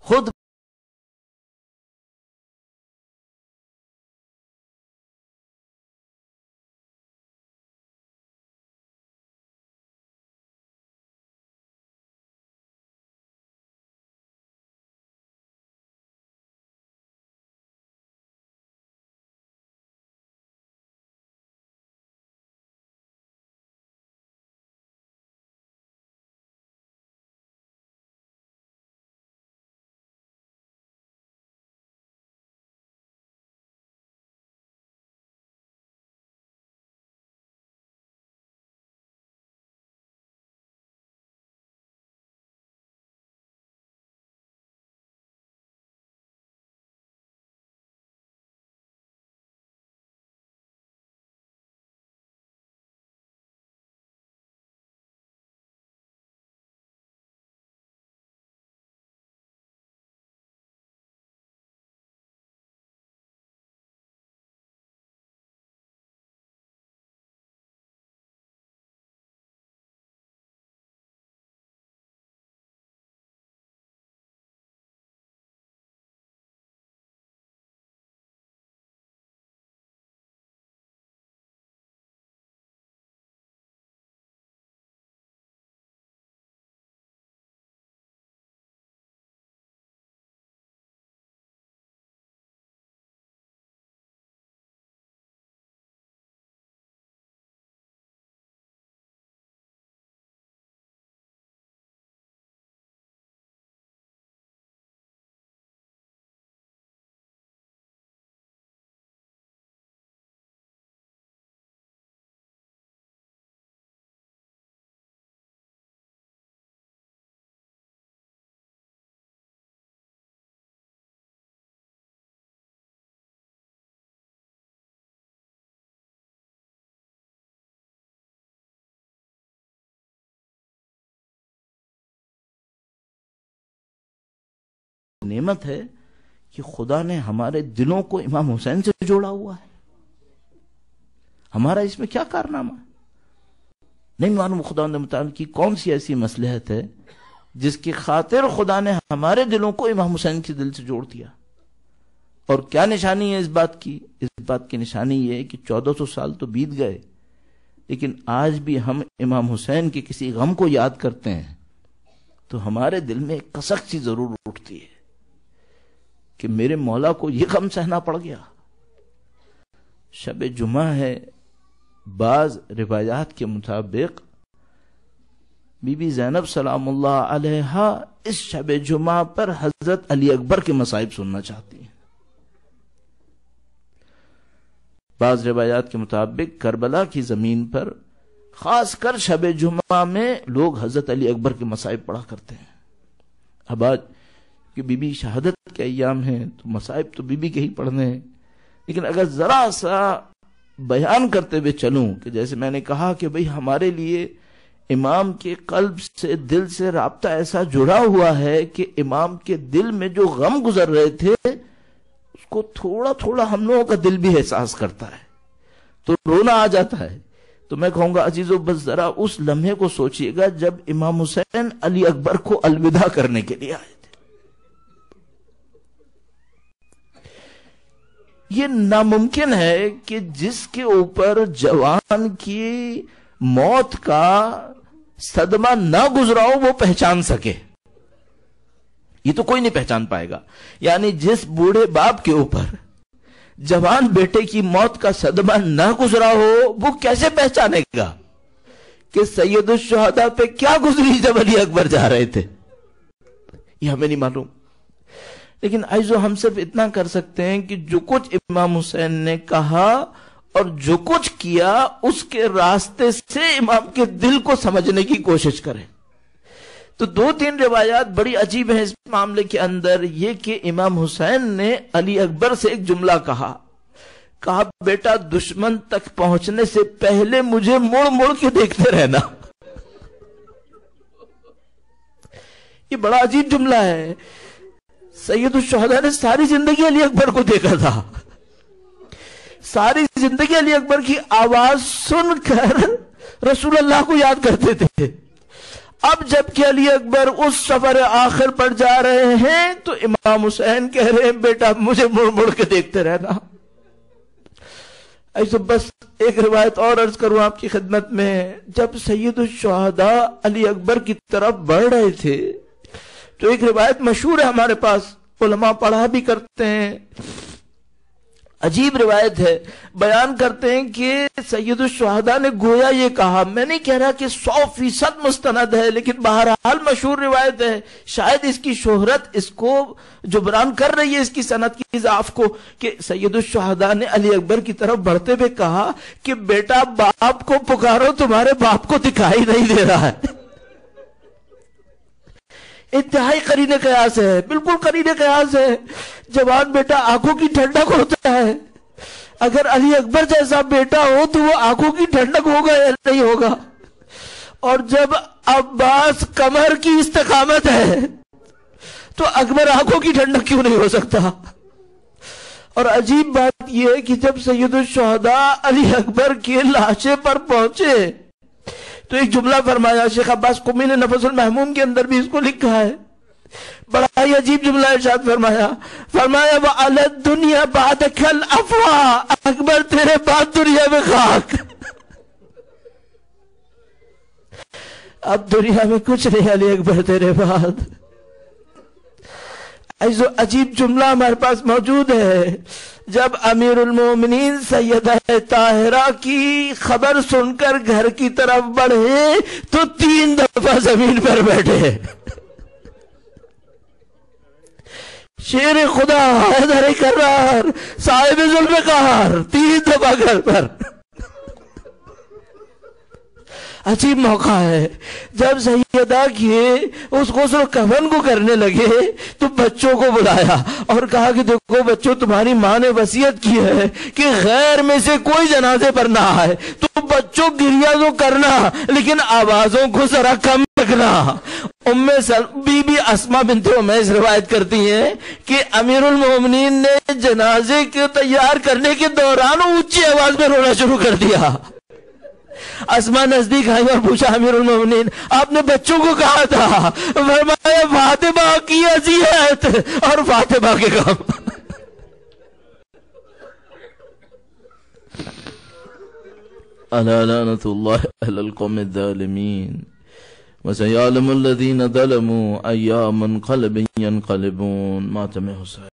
खुद नेमत है कि खुदा ने हमारे दिलों को इमाम हुसैन से जोड़ा हुआ है हमारा इसमें क्या कारनामा है नहीं मालूम खुदा ने मतल की कौन सी ऐसी मसलहत है जिसकी खातिर खुदा ने हमारे दिलों को इमाम हुसैन के दिल से जोड़ दिया और क्या निशानी है इस बात की इस बात की निशानी यह है कि चौदह सौ साल तो बीत गए लेकिन आज भी हम इमाम हुसैन के किसी गम को याद करते हैं तो हमारे दिल में एक कसक सी जरूर उठती है कि मेरे मौला को यह गम सहना पड़ गया शब जुमा है बाज रिवायात के मुताबिक बीबी जैनब सलाम इस शब जुमा पर हजरत अली अकबर के मसाइब सुनना चाहती हैं बाज रिवायात के मुताबिक करबला की जमीन पर खासकर शब जुमा में लोग हजरत अली अकबर के मसाइब पढ़ा करते हैं अब आज कि बीबी शहादत के अयाम है तो मसाइब तो बीबी के ही पढ़ने हैं लेकिन अगर ज़रा सा बयान करते हुए चलूं कि जैसे मैंने कहा कि भाई हमारे लिए इमाम के कल्ब से दिल से रबता ऐसा जुड़ा हुआ है कि इमाम के दिल में जो गम गुजर रहे थे उसको थोड़ा थोड़ा हम लोगों का दिल भी एहसास करता है तो रोना आ जाता है तो मैं कहूंगा अजीजो बस जरा उस लम्हे को सोचिएगा जब इमाम हुसैन अली अकबर को अलविदा करने के लिए आए ये नामुमकिन है कि जिसके ऊपर जवान की मौत का सदमा ना गुजरा हो वो पहचान सके ये तो कोई नहीं पहचान पाएगा यानी जिस बूढ़े बाप के ऊपर जवान बेटे की मौत का सदमा ना गुजरा हो वो कैसे पहचानेगा कि सैयद शहदा पे क्या गुजरी जब अली अकबर जा रहे थे यह हमें नहीं मालूम लेकिन जो हम सिर्फ इतना कर सकते हैं कि जो कुछ इमाम हुसैन ने कहा और जो कुछ किया उसके रास्ते से इमाम के दिल को समझने की कोशिश करें तो दो तीन रिवायात बड़ी अजीब है इस मामले के अंदर ये कि इमाम हुसैन ने अली अकबर से एक जुमला कहा कहा बेटा दुश्मन तक पहुंचने से पहले मुझे मुड़ मुड़ के देखते रहना ये बड़ा अजीब जुमला है सैयद शहदा ने सारी जिंदगी अली अकबर को देखा था सारी जिंदगी अली अकबर की आवाज सुनकर रसूल अल्लाह को याद करते थे अब जबकि अली अकबर उस सफर आखिर पर जा रहे हैं तो इमाम हुसैन कह रहे हैं बेटा मुझे मुड़ मुड़ के देखते रहना ऐसे बस एक रिवायत और अर्ज करूं आपकी खिदमत में जब सैयद शहदा अली अकबर की तरफ बढ़ रहे थे तो एक रिवायत मशहूर है हमारे पास उलमा पढ़ा भी करते हैं अजीब रिवायत है बयान करते हैं कि सैयद शहदा ने गोया ये कहा मैं नहीं कह रहा कि सौ फीसद मुस्तनद है लेकिन बहरहाल मशहूर रिवायत है शायद इसकी शोहरत इसको जुबरान कर रही है इसकी सनत की इजाफ को कि सैयद शहदा ने अली अकबर की तरफ बढ़ते हुए कहा कि बेटा बाप को पुकारो तुम्हारे बाप को दिखाई नहीं दे रहा है इंतहाई करीने कयास है बिल्कुल करीने कयास है जवान बेटा आंखों की ठंडक होता है अगर अली अकबर जैसा बेटा हो तो वो आंखों की ठंडक होगा या नहीं होगा और जब अब्बास कमर की इस्तकामत है तो अकबर आंखों की ठंडक क्यों नहीं हो सकता और अजीब बात यह है कि जब सैयद शहदा अली अकबर के लाशे पर पहुंचे तो एक जुमला फरमाया शेख अब्बास कुमी ने नफसल महमूम के अंदर भी इसको लिखा है बड़ा ही अजीब जुमला इर्शाद फरमाया फरमाया वह अलग दुनिया बाद खल अफवाह अकबर तेरे बाद दुनिया में खाक अब दुनिया में कुछ नहीं अली अकबर तेरे बाद ऐसा अजीब जुमला हमारे पास मौजूद है जब उलमोमिन सैयद ताहरा की खबर सुनकर घर की तरफ बढ़े तो तीन दफा जमीन पर बैठे शेर खुदा हैदर साहेब साहिब कहा तीन दफा घर पर अजीब मौका है जब सैदा किए उस गौसल कफन को करने लगे तो बच्चों को बुलाया और कहा कि देखो बच्चों तुम्हारी माँ ने वसीयत की है कि गैर में से कोई जनाजे पर ना आए तो बच्चों गिरिया तो करना लेकिन आवाजों को जरा कम रखना उम्मे बीबी असमा बिनते उमेश रिवायत करती हैं कि अमीरुल मोमिनीन ने जनाजे के तैयार करने के दौरान ऊंची आवाज में रोना शुरू कर दिया असमा नजदीक आई और पूछा अमीर उलमिन आपने बच्चों को कहा था फरमाया फातिमा की अजियत और फातिमा के काम ألا لعنة الله على القوم الظالمين وسيعلم الذين ظلموا أيام قلب ينقلبون ماتم حسين